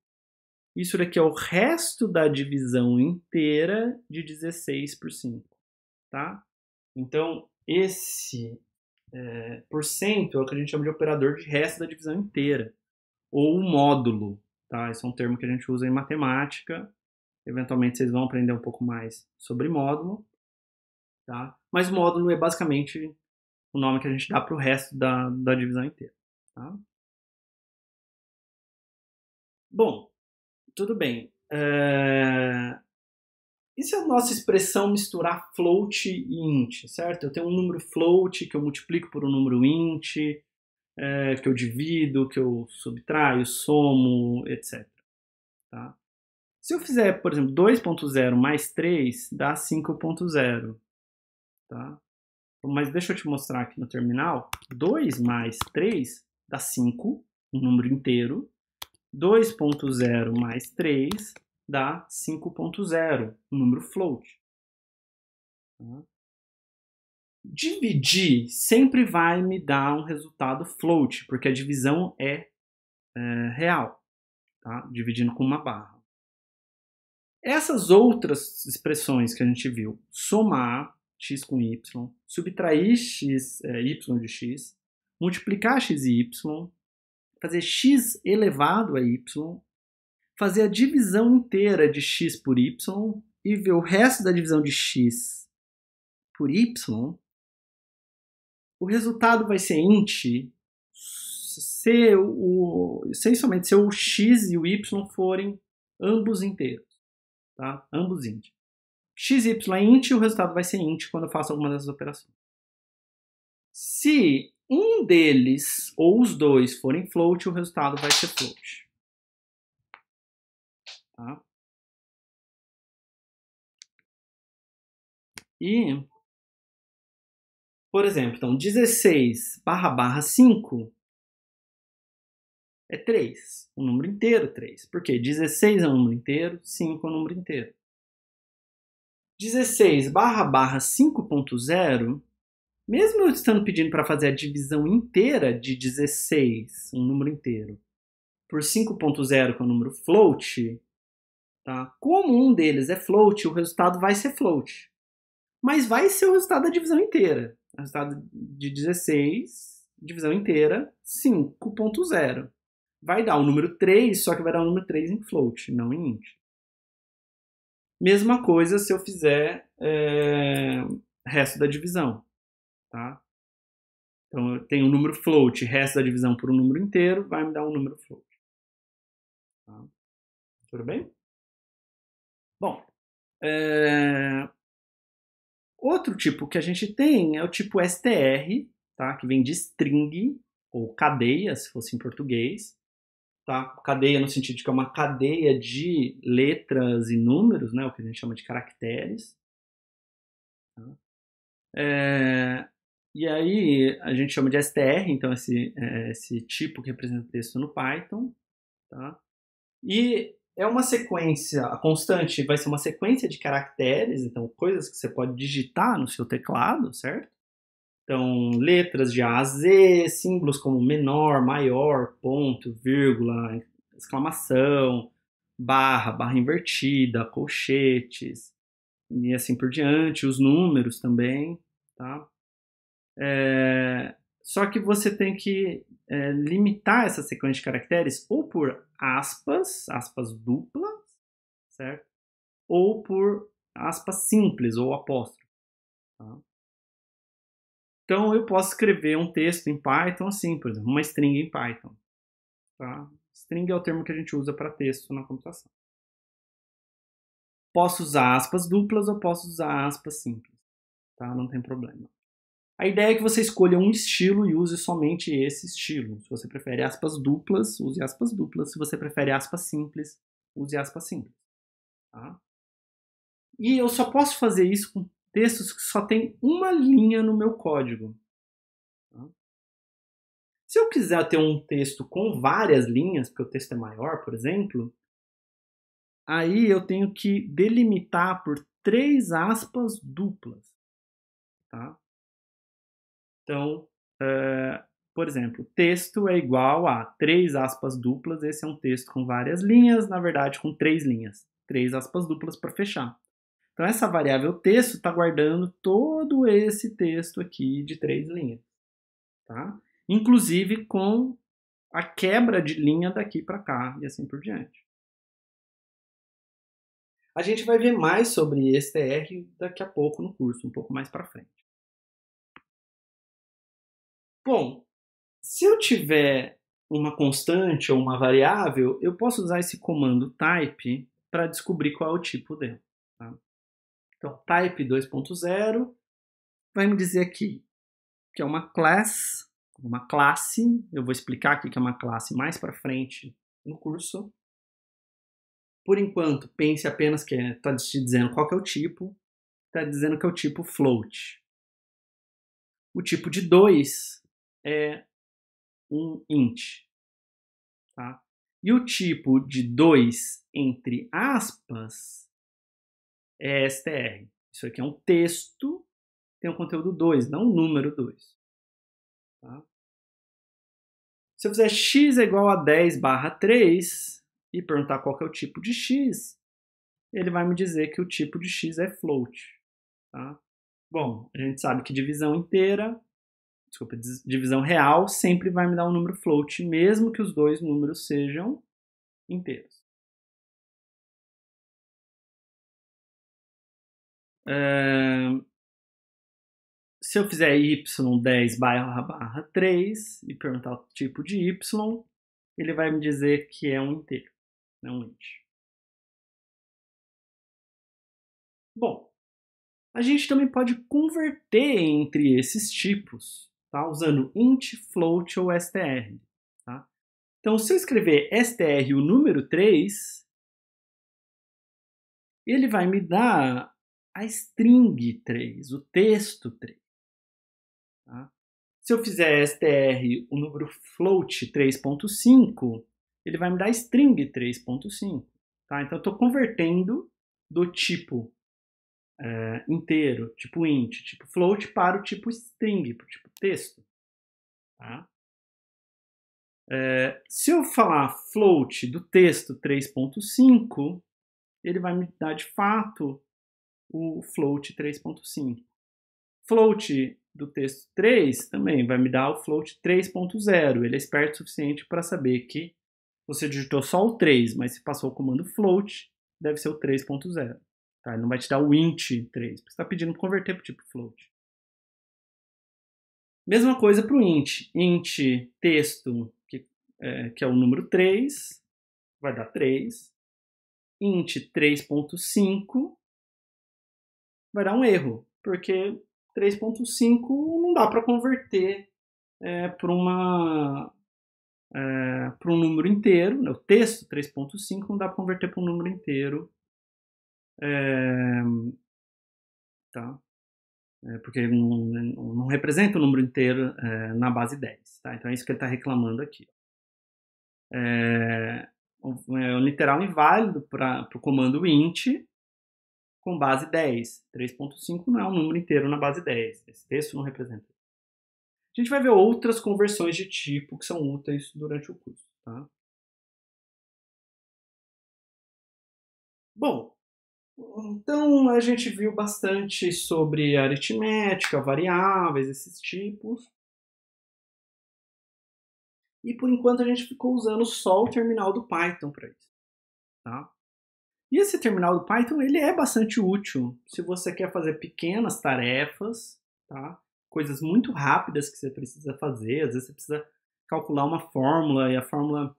isso daqui é o resto da divisão inteira de 16 por 5, tá? Então, esse é, por cento é o que a gente chama de operador de resto da divisão inteira, ou módulo, tá? Esse é um termo que a gente usa em matemática. Eventualmente vocês vão aprender um pouco mais sobre módulo, tá? Mas módulo é basicamente o nome que a gente dá para o resto da, da divisão inteira, tá? Bom, tudo bem. É... E se a nossa expressão misturar float e int, certo? Eu tenho um número float que eu multiplico por um número int, é, que eu divido, que eu subtraio, somo, etc. Tá? Se eu fizer, por exemplo, 2.0 mais 3, dá 5.0. Tá? Mas deixa eu te mostrar aqui no terminal. 2 mais 3 dá 5, um número inteiro. 2.0 mais 3 dá 5.0, um número float. Dividir sempre vai me dar um resultado float, porque a divisão é, é real, tá? dividindo com uma barra. Essas outras expressões que a gente viu, somar x com y, subtrair x, é, y de x, multiplicar x e y, fazer x elevado a y, fazer a divisão inteira de x por y e ver o resto da divisão de x por y, o resultado vai ser int se, o, essencialmente se o x e o y forem ambos inteiros, tá? ambos int. x, y é int, o resultado vai ser int quando eu faço alguma dessas operações. Se um deles ou os dois forem float, o resultado vai ser float. Tá? E, por exemplo, então 16 barra barra 5 é 3, um número inteiro 3. Por quê? 16 é um número inteiro, 5 é um número inteiro. 16 barra barra 5.0 mesmo eu estando pedindo para fazer a divisão inteira de 16, um número inteiro, por 5.0, que é o número float, tá? como um deles é float, o resultado vai ser float. Mas vai ser o resultado da divisão inteira. O resultado de 16, divisão inteira, 5.0. Vai dar o número 3, só que vai dar o número 3 em float, não em int. Mesma coisa se eu fizer é, resto da divisão tá? Então eu tenho um número float, resto da divisão por um número inteiro, vai me dar um número float. Tá? Tudo bem? Bom, é... outro tipo que a gente tem é o tipo str, tá? Que vem de string ou cadeia, se fosse em português, tá? Cadeia no sentido de que é uma cadeia de letras e números, né? O que a gente chama de caracteres. Tá? É... E aí a gente chama de STR, então esse, é, esse tipo que representa texto no Python. Tá? E é uma sequência, a constante vai ser uma sequência de caracteres, então coisas que você pode digitar no seu teclado, certo? Então, letras de A a Z, símbolos como menor, maior, ponto, vírgula, exclamação, barra, barra invertida, colchetes e assim por diante, os números também, tá? É, só que você tem que é, limitar essa sequência de caracteres ou por aspas, aspas duplas, certo? Ou por aspas simples ou apóstrofe. Tá? Então eu posso escrever um texto em Python assim, por exemplo, uma string em Python. Tá? String é o termo que a gente usa para texto na computação. Posso usar aspas duplas ou posso usar aspas simples, tá? Não tem problema. A ideia é que você escolha um estilo e use somente esse estilo. Se você prefere aspas duplas, use aspas duplas. Se você prefere aspas simples, use aspas simples. Tá? E eu só posso fazer isso com textos que só tem uma linha no meu código. Tá? Se eu quiser ter um texto com várias linhas, porque o texto é maior, por exemplo, aí eu tenho que delimitar por três aspas duplas. Tá? Então, uh, por exemplo, texto é igual a três aspas duplas. Esse é um texto com várias linhas, na verdade, com três linhas. Três aspas duplas para fechar. Então, essa variável texto está guardando todo esse texto aqui de três linhas. Tá? Inclusive com a quebra de linha daqui para cá e assim por diante. A gente vai ver mais sobre STR daqui a pouco no curso, um pouco mais para frente bom, se eu tiver uma constante ou uma variável, eu posso usar esse comando type para descobrir qual é o tipo dela. Tá? Então, type 2.0 vai me dizer aqui que é uma class, uma classe, eu vou explicar aqui que é uma classe mais para frente no curso. Por enquanto, pense apenas que está é, tá te dizendo qual é o tipo, está dizendo que é o tipo float. O tipo de 2 é um int. Tá? E o tipo de 2 entre aspas é str. Isso aqui é um texto, tem o um conteúdo 2, não um número 2. Tá? Se eu fizer x é igual a 10 barra 3 e perguntar qual é o tipo de x, ele vai me dizer que o tipo de x é float. Tá? Bom, a gente sabe que divisão inteira desculpa, divisão real sempre vai me dar um número float, mesmo que os dois números sejam inteiros. se eu fizer y10 barra barra 3 e perguntar o tipo de y, ele vai me dizer que é um inteiro, não um int. Bom, a gente também pode converter entre esses tipos tá? usando int, float ou str. Tá? Então, se eu escrever str o número 3, ele vai me dar a string 3, o texto 3. Tá? Se eu fizer str o número float 3.5, ele vai me dar string 3.5. Tá? Então, eu estou convertendo do tipo é, inteiro, tipo int, tipo float, para o tipo string, para o tipo texto. Tá? É, se eu falar float do texto 3.5, ele vai me dar de fato o float 3.5. Float do texto 3 também vai me dar o float 3.0. Ele é esperto o suficiente para saber que você digitou só o 3, mas se passou o comando float, deve ser o 3.0. Tá? Ele não vai te dar o int 3, porque você está pedindo converter para o tipo float. Mesma coisa para o int. int texto, que é, que é o número 3, vai dar 3. int 3.5 vai dar um erro, porque 3.5 não dá para converter é, para uma é, para um número inteiro, né? o texto 3.5 não dá para converter para um número inteiro é, tá? É porque não, né, não, representa o número inteiro é, na base 10. Tá? Então é isso que ele está reclamando aqui. É, um é, literal inválido para o comando int com base 10. 3.5 não é um número inteiro na base 10. Esse texto não representa. A gente vai ver outras conversões de tipo que são úteis durante o curso. Tá? Bom, então a gente viu bastante sobre aritmética, variáveis, esses tipos. E por enquanto a gente ficou usando só o terminal do Python para isso. Tá? E esse terminal do Python ele é bastante útil se você quer fazer pequenas tarefas, tá? coisas muito rápidas que você precisa fazer. Às vezes você precisa calcular uma fórmula e a fórmula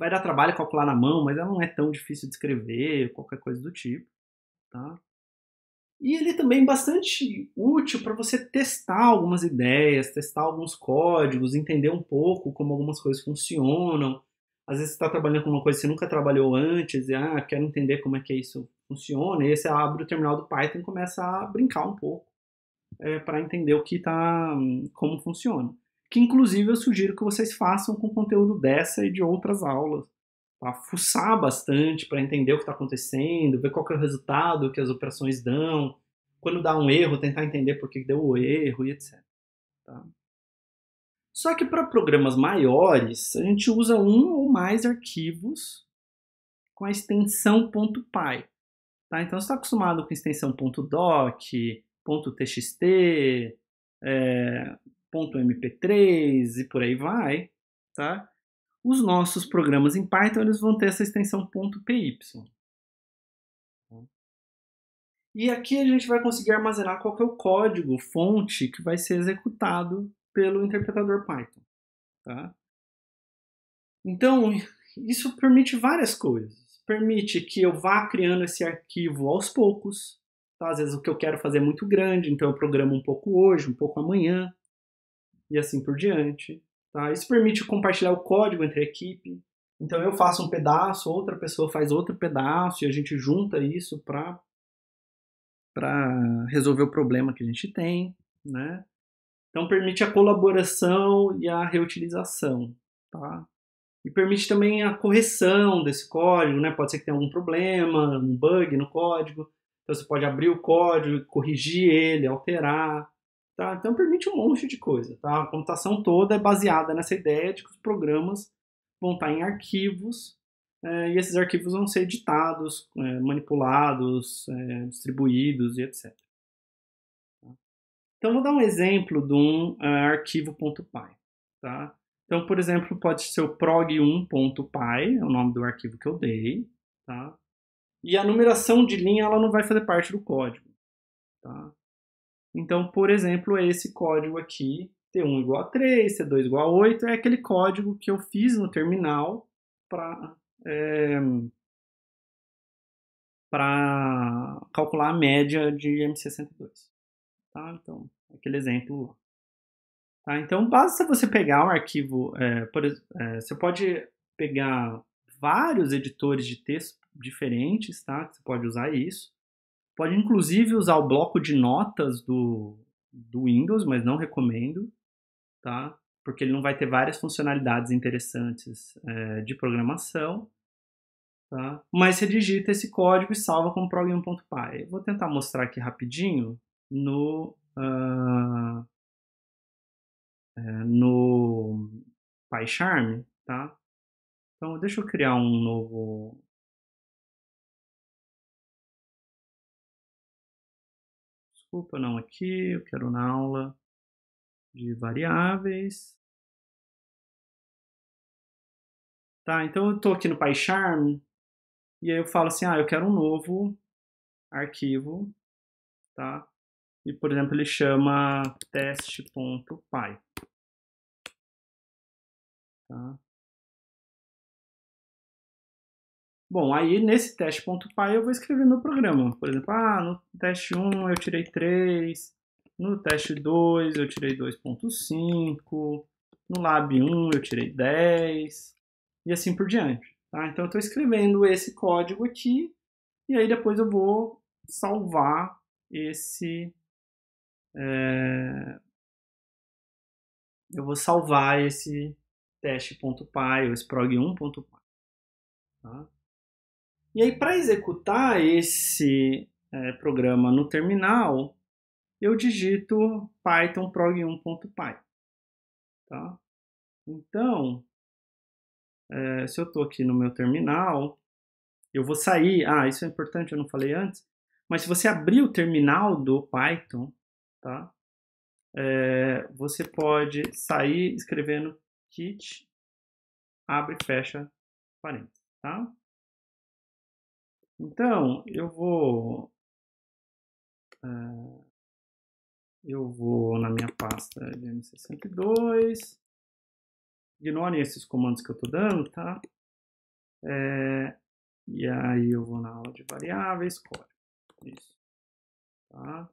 Vai dar trabalho calcular na mão, mas ela não é tão difícil de escrever, qualquer coisa do tipo. Tá? E ele é também bastante útil para você testar algumas ideias, testar alguns códigos, entender um pouco como algumas coisas funcionam. Às vezes você está trabalhando com uma coisa que você nunca trabalhou antes, e ah, quero entender como é que isso funciona. E aí você abre o terminal do Python e começa a brincar um pouco é, eh, para entender o que tá, hum, como funciona que inclusive eu sugiro que vocês façam com conteúdo dessa e de outras aulas. Tá? Fuçar bastante para entender o que está acontecendo, ver qual é o resultado que as operações dão, quando dá um erro, tentar entender por que deu o erro e etc. Tá? Só que para programas maiores, a gente usa um ou mais arquivos com a extensão .py. Tá? Então, você está acostumado com extensão .doc, .txt, é, .mp3 e por aí vai, tá? Os nossos programas em Python eles vão ter essa extensão .py. E aqui a gente vai conseguir armazenar qual é o código, fonte que vai ser executado pelo interpretador Python, tá? Então, isso permite várias coisas. Permite que eu vá criando esse arquivo aos poucos, tá? Às vezes o que eu quero fazer é muito grande, então eu programo um pouco hoje, um pouco amanhã, e assim por diante. Tá? Isso permite compartilhar o código entre a equipe. Então eu faço um pedaço, outra pessoa faz outro pedaço e a gente junta isso para para resolver o problema que a gente tem, né? Então permite a colaboração e a reutilização, tá? E permite também a correção desse código, né? Pode ser que tenha algum problema, um bug no código, então você pode abrir o código, corrigir ele, alterar, Tá? Então permite um monte de coisa. Tá? A computação toda é baseada nessa ideia de que os programas vão estar tá em arquivos é, e esses arquivos vão ser editados, é, manipulados, é, distribuídos e etc. Então vou dar um exemplo de um uh, é, arquivo.py. Tá? Então, por exemplo, pode ser o prog1.py, é o nome do arquivo que eu dei. Tá? E a numeração de linha ela não vai fazer parte do código. Tá? Então, por exemplo, esse código aqui, T1 igual a 3, T2 igual a 8, é aquele código que eu fiz no terminal para é, calcular a média de m62. Tá? Então, aquele exemplo lá. Tá? Então, basta você pegar um arquivo, é, por, é, você pode pegar vários editores de texto diferentes, tá? Você pode usar isso. Pode inclusive usar o bloco de notas do, do Windows, mas não recomendo, tá? Porque ele não vai ter várias funcionalidades interessantes é, de programação. Tá? Mas você digita esse código e salva como prog1.py. Vou tentar mostrar aqui rapidinho no, uh, é, no PyCharm, tá? Então deixa eu criar um novo desculpa, não aqui, eu quero na aula de variáveis. Tá, então eu estou aqui no PyCharm e aí eu falo assim, ah, eu quero um novo arquivo, tá? E, por exemplo, ele chama teste.py. Tá? Bom, aí nesse teste.py eu vou escrever no programa. Por exemplo, ah, no teste 1 eu tirei 3, no teste 2 eu tirei 2.5, no lab 1 eu tirei 10, e assim por diante. Tá? Então eu estou escrevendo esse código aqui, e aí depois eu vou salvar esse... É... Eu vou salvar esse teste.py, ou esse prog1.py. Tá? E aí, para executar esse é, programa no terminal, eu digito python prog1.py. Tá? Então, é, se eu estou aqui no meu terminal, eu vou sair. Ah, isso é importante, eu não falei antes. Mas se você abrir o terminal do Python, tá? É, você pode sair escrevendo kit abre e fecha parênteses, tá? Então, eu vou. Eh, eu vou na minha pasta LM62. Ignorem esses comandos que eu estou dando, tá? É, e aí eu vou na aula de variáveis, core. Isso. Tá?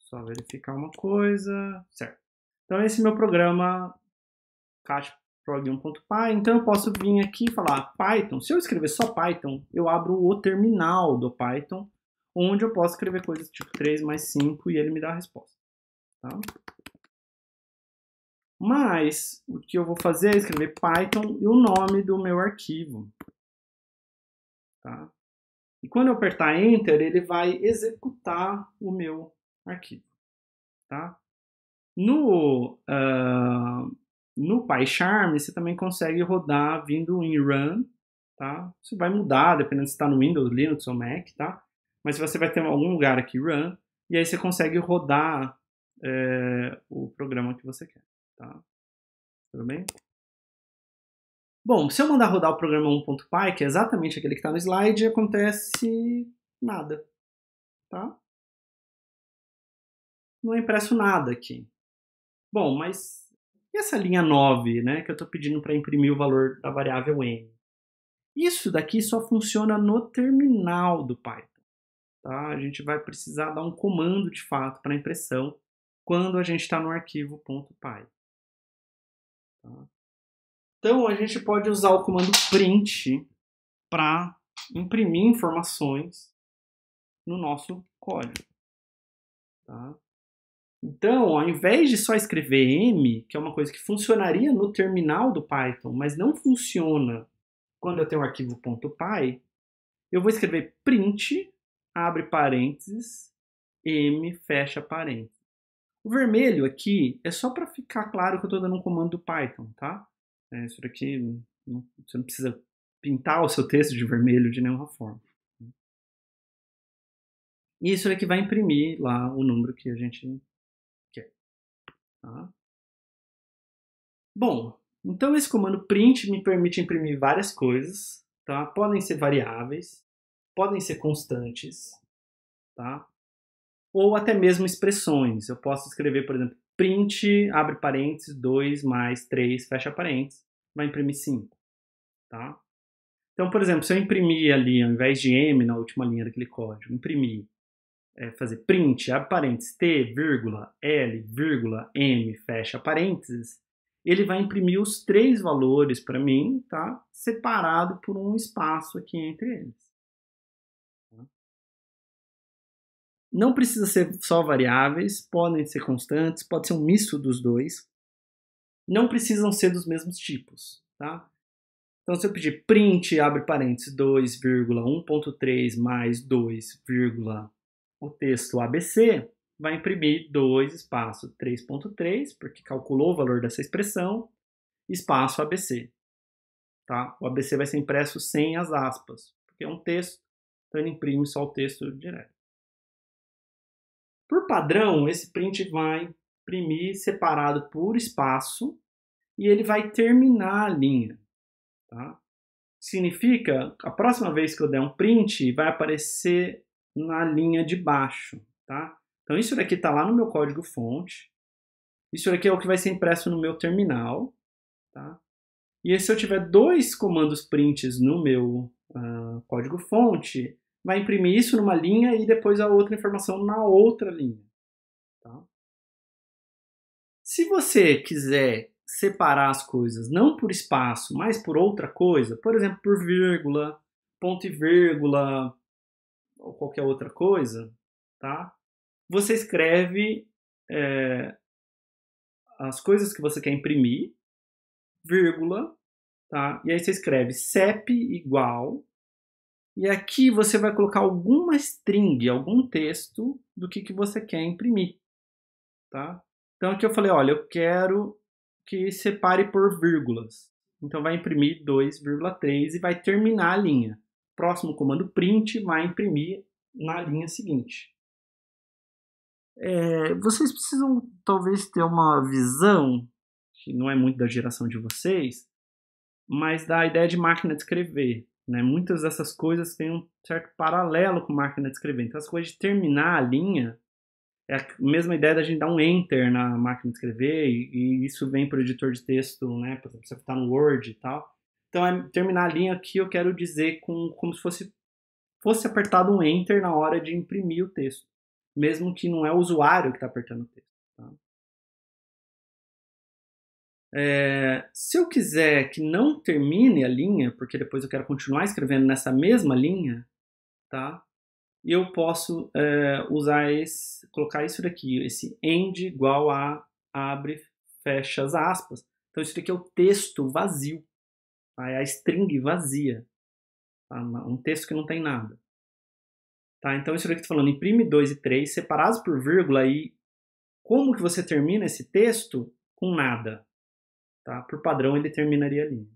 Só verificar uma coisa. Certo. Então esse é meu programa caixa prog1.py, então eu posso vir aqui e falar Python. Se eu escrever só Python, eu abro o terminal do Python, onde eu posso escrever coisas tipo 3 mais 5 e ele me dá a resposta. Tá? Mas, o que eu vou fazer é escrever Python e o nome do meu arquivo. Tá? E quando eu apertar Enter, ele vai executar o meu arquivo. Tá? No... Uh no PyCharm, você também consegue rodar vindo em run, tá? Isso vai mudar, dependendo se está no Windows, Linux ou Mac, tá? Mas você vai ter algum lugar aqui, run, e aí você consegue rodar é, o programa que você quer, tá? Tudo bem? Bom, se eu mandar rodar o programa 1.py, que é exatamente aquele que está no slide, acontece nada, tá? Não é impresso nada aqui. Bom, mas e essa linha 9, né, que eu estou pedindo para imprimir o valor da variável n? Isso daqui só funciona no terminal do Python. Tá? A gente vai precisar dar um comando de fato para impressão quando a gente está no arquivo .py. Tá? Então, a gente pode usar o comando print para imprimir informações no nosso código. Tá? Então, ao invés de só escrever M, que é uma coisa que funcionaria no terminal do Python, mas não funciona quando eu tenho o arquivo .py, eu vou escrever print, abre parênteses, M, fecha parênteses. O vermelho aqui é só para ficar claro que eu estou dando um comando do Python, tá? É, isso daqui, não, você não precisa pintar o seu texto de vermelho de nenhuma forma. E isso aqui vai imprimir lá o número que a gente Tá? Bom, então esse comando print me permite imprimir várias coisas, tá? Podem ser variáveis, podem ser constantes, tá? Ou até mesmo expressões. Eu posso escrever, por exemplo, print, abre parênteses, 2 mais 3, fecha parênteses, vai imprimir 5, tá? Então, por exemplo, se eu imprimir ali, ao invés de M na última linha daquele código, imprimir é, fazer print, abre parênteses, T, vírgula, L, vírgula, M, fecha parênteses, ele vai imprimir os três valores para mim, tá? Separado por um espaço aqui entre eles. Não precisa ser só variáveis, podem ser constantes, pode ser um misto dos dois. Não precisam ser dos mesmos tipos, tá? Então, se eu pedir print, abre parênteses, 2,1.3 mais 2, o texto ABC, vai imprimir 2 espaço 3.3, porque calculou o valor dessa expressão, espaço ABC. Tá? O ABC vai ser impresso sem as aspas, porque é um texto, então ele imprime só o texto direto. Por padrão, esse print vai imprimir separado por espaço e ele vai terminar a linha. Tá? Significa, a próxima vez que eu der um print, vai aparecer na linha de baixo, tá? Então isso daqui está lá no meu código fonte. Isso daqui é o que vai ser impresso no meu terminal, tá? E se eu tiver dois comandos prints no meu uh, código fonte, vai imprimir isso numa linha e depois a outra informação na outra linha. Tá? Se você quiser separar as coisas não por espaço, mas por outra coisa, por exemplo, por vírgula, ponto e vírgula, ou qualquer outra coisa, tá? Você escreve é, as coisas que você quer imprimir, vírgula, tá? E aí você escreve CEP igual. E aqui você vai colocar alguma string, algum texto do que, que você quer imprimir, tá? Então aqui eu falei, olha, eu quero que separe por vírgulas. Então vai imprimir 2,3 e vai terminar a linha próximo comando print vai imprimir na linha seguinte. É, vocês precisam talvez ter uma visão, que não é muito da geração de vocês, mas da ideia de máquina de escrever. Né? Muitas dessas coisas têm um certo paralelo com máquina de escrever. Então, as coisas de terminar a linha é a mesma ideia da gente dar um enter na máquina de escrever, e, e isso vem para o editor de texto, né? por exemplo, você está no Word e tal. Então, é terminar a linha aqui, eu quero dizer com, como se fosse, fosse apertado um Enter na hora de imprimir o texto, mesmo que não é o usuário que está apertando o texto. Tá? É, se eu quiser que não termine a linha, porque depois eu quero continuar escrevendo nessa mesma linha, tá? eu posso é, usar esse, colocar isso daqui, esse end igual a abre, fecha as aspas. Então isso daqui é o texto vazio. Aí a string vazia. Tá? Um texto que não tem nada. Tá? Então, isso aqui eu estou falando, imprime 2 e 3 separados por vírgula e como que você termina esse texto com nada. Tá? Por padrão, ele terminaria ali.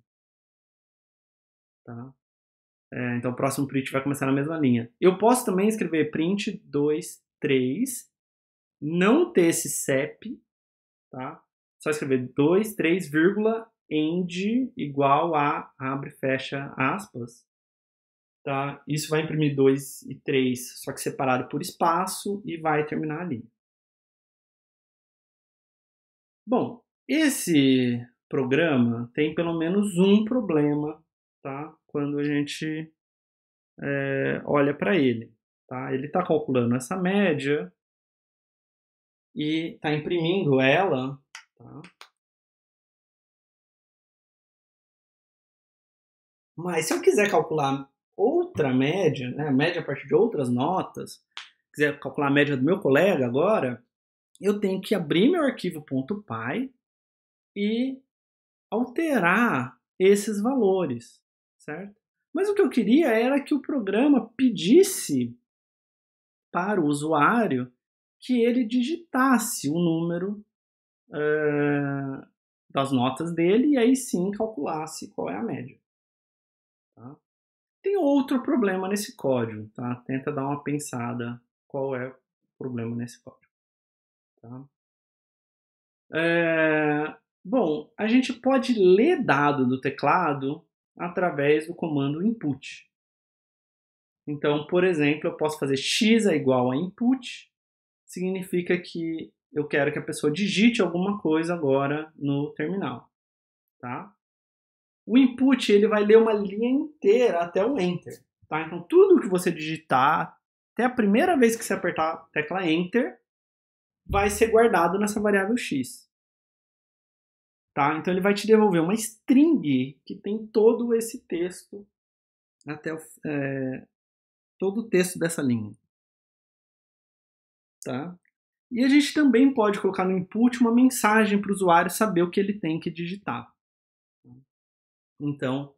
Tá? É, então, o próximo print vai começar na mesma linha. Eu posso também escrever print 2, 3, não ter esse CEP, tá? Só escrever 2, 3, vírgula, end igual a, abre, fecha, aspas, tá? Isso vai imprimir 2 e 3, só que separado por espaço, e vai terminar ali. Bom, esse programa tem pelo menos um problema, tá? Quando a gente é, olha para ele, tá? Ele está calculando essa média e está imprimindo ela, tá? Mas se eu quiser calcular outra média, né, média a partir de outras notas, quiser calcular a média do meu colega agora, eu tenho que abrir meu arquivo .py e alterar esses valores, certo? Mas o que eu queria era que o programa pedisse para o usuário que ele digitasse o número uh, das notas dele e aí sim calculasse qual é a média. Tá? Tem outro problema nesse código, tá? Tenta dar uma pensada qual é o problema nesse código. Tá? É... Bom, a gente pode ler dado do teclado através do comando input. Então, por exemplo, eu posso fazer x é igual a input, significa que eu quero que a pessoa digite alguma coisa agora no terminal, tá? o input ele vai ler uma linha inteira até o enter. Tá? Então tudo que você digitar, até a primeira vez que você apertar a tecla enter, vai ser guardado nessa variável x. Tá? Então ele vai te devolver uma string que tem todo esse texto até o, é, todo o texto dessa linha. Tá? E a gente também pode colocar no input uma mensagem para o usuário saber o que ele tem que digitar. Então,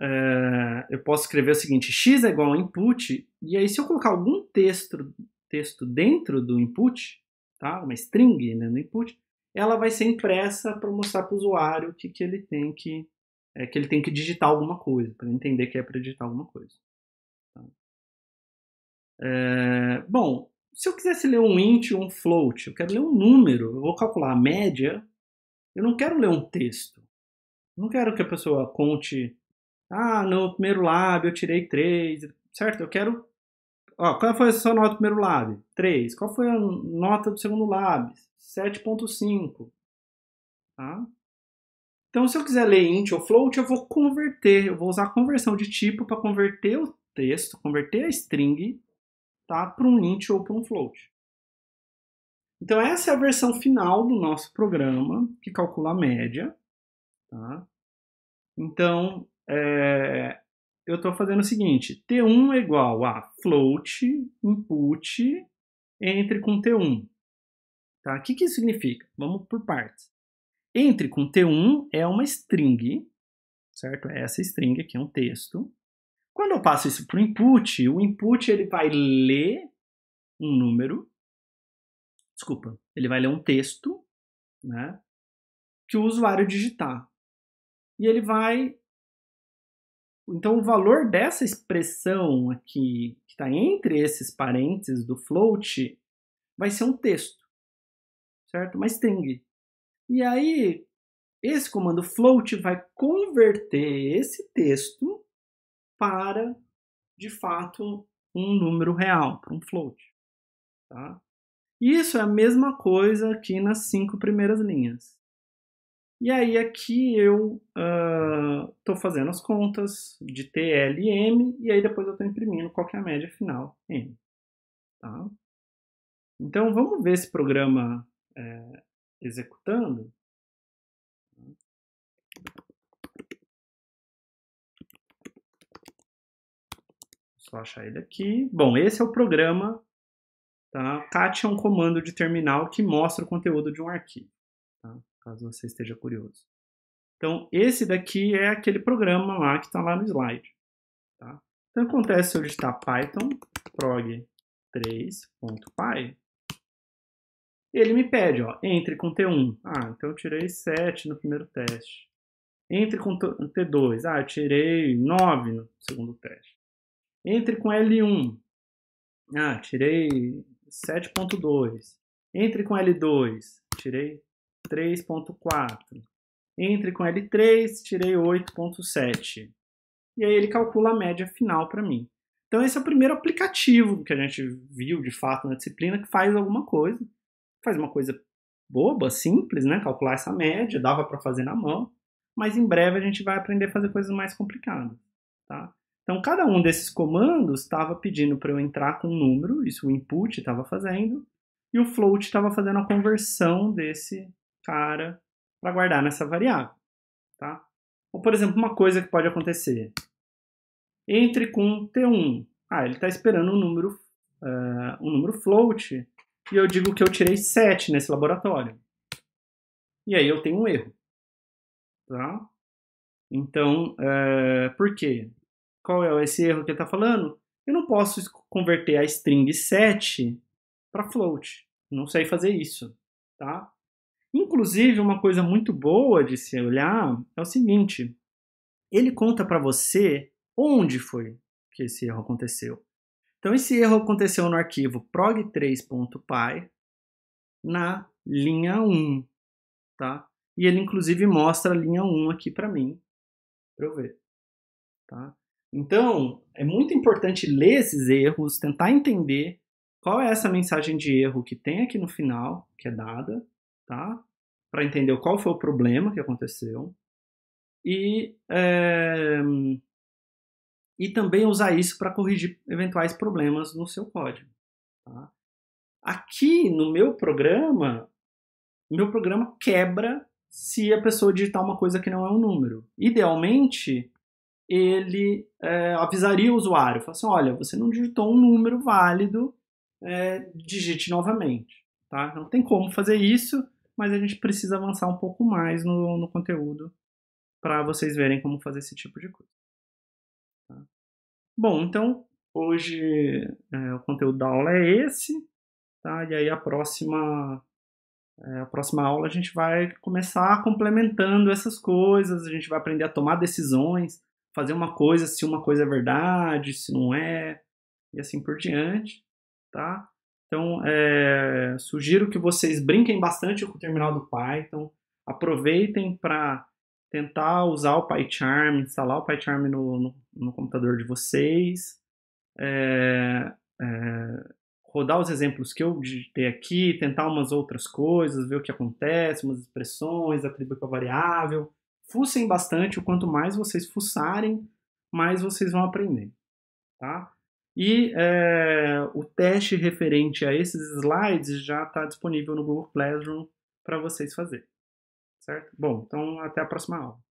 é, eu posso escrever o seguinte: x é igual a input, e aí se eu colocar algum texto, texto dentro do input, tá? uma string né, no input, ela vai ser impressa para mostrar para o usuário que, que ele tem que é que ele tem que digitar alguma coisa, para entender que é para digitar alguma coisa. Tá? É, bom, se eu quisesse ler um int ou um float, eu quero ler um número, eu vou calcular a média, eu não quero ler um texto. Não quero que a pessoa conte, ah, no primeiro lábio eu tirei três, certo? Eu quero, ó, qual foi a sua nota do primeiro lábio? Três. Qual foi a nota do segundo lábio? 7.5, tá? Então, se eu quiser ler int ou float, eu vou converter, eu vou usar a conversão de tipo para converter o texto, converter a string tá, para um int ou para um float. Então, essa é a versão final do nosso programa, que calcula a média. Tá? Então, é, eu estou fazendo o seguinte: T1 é igual a float input entre com T1. Tá? O que, que isso significa? Vamos por partes. Entre com T1 é uma string, certo? Essa string aqui é um texto. Quando eu passo isso para o input, o input ele vai ler um número, desculpa, ele vai ler um texto, né? Que o usuário digitar e ele vai. Então, o valor dessa expressão aqui, que está entre esses parênteses do float, vai ser um texto, certo? Uma string. E aí, esse comando float vai converter esse texto para, de fato, um número real, para um float. Tá? Isso é a mesma coisa aqui nas cinco primeiras linhas. E aí aqui eu estou uh, ah, fazendo as contas de TL e M, e aí depois eu estou imprimindo qual é a média final M. Tá? Então vamos ver esse programa é, executando. Só achar ele aqui. Bom, esse é o programa. Tá? Cat é um comando de terminal que mostra o conteúdo de um arquivo. Tá? caso você esteja curioso. Então, esse daqui é aquele programa lá que está lá no slide. Tá? Então, acontece se eu digitar python prog3.py, ele me pede, ó, entre com T1. Ah, então eu tirei 7 no primeiro teste. Entre com T2. Ah, eu tirei 9 no segundo teste. Entre com L1. Ah, tirei 7.2. Entre com L2. Tirei 3.4. Entre com L3, tirei 8.7. E aí ele calcula a média final para mim. Então esse é o primeiro aplicativo que a gente viu de fato na disciplina que faz alguma coisa. Faz uma coisa boba, simples, né? Calcular essa média, dava para fazer na mão, mas em breve a gente vai aprender a fazer coisas mais complicadas, tá? Então cada um desses comandos estava pedindo para eu entrar com um número, isso o input estava fazendo, e o float estava fazendo a conversão desse cara para guardar nessa variável, tá? Ou, por exemplo, uma coisa que pode acontecer. Entre com T1. Ah, ele está esperando um número, uh, eh, um número float, e eu digo que eu tirei 7 nesse laboratório. E aí eu tenho um erro, tá? Então, uh, por quê? Qual é esse erro que ele está falando? Eu não posso converter a string 7 para float. Não sei fazer isso, tá? Inclusive, uma coisa muito boa de se olhar é o seguinte: ele conta para você onde foi que esse erro aconteceu. Então, esse erro aconteceu no arquivo prog3.py na linha 1, tá? E ele, inclusive, mostra a linha 1 aqui para mim, para eu ver, tá? Então, é muito importante ler esses erros, tentar entender qual é essa mensagem de erro que tem aqui no final, que é dada, tá? Para entender qual foi o problema que aconteceu e é, e também usar isso para corrigir eventuais problemas no seu código. Tá? Aqui no meu programa, meu programa quebra se a pessoa digitar uma coisa que não é um número. Idealmente, ele é, avisaria o usuário, fala assim, olha, você não digitou um número válido, é, digite novamente. Tá? Não tem como fazer isso, mas a gente precisa avançar um pouco mais no, no conteúdo para vocês verem como fazer esse tipo de coisa. Tá? Bom, então hoje é, o conteúdo da aula é esse, tá? E aí a próxima é, a próxima aula a gente vai começar complementando essas coisas, a gente vai aprender a tomar decisões, fazer uma coisa se uma coisa é verdade, se não é, e assim por diante, tá? Então, é, sugiro que vocês brinquem bastante com o terminal do Python, aproveitem para tentar usar o PyCharm, instalar o PyCharm no, no, no computador de vocês, é, é, rodar os exemplos que eu digitei aqui, tentar umas outras coisas, ver o que acontece, umas expressões, atribuir a variável. Fussem bastante, o quanto mais vocês fuçarem, mais vocês vão aprender, tá? E é, o teste referente a esses slides já está disponível no Google Classroom para vocês fazer. Certo? Bom, então até a próxima aula.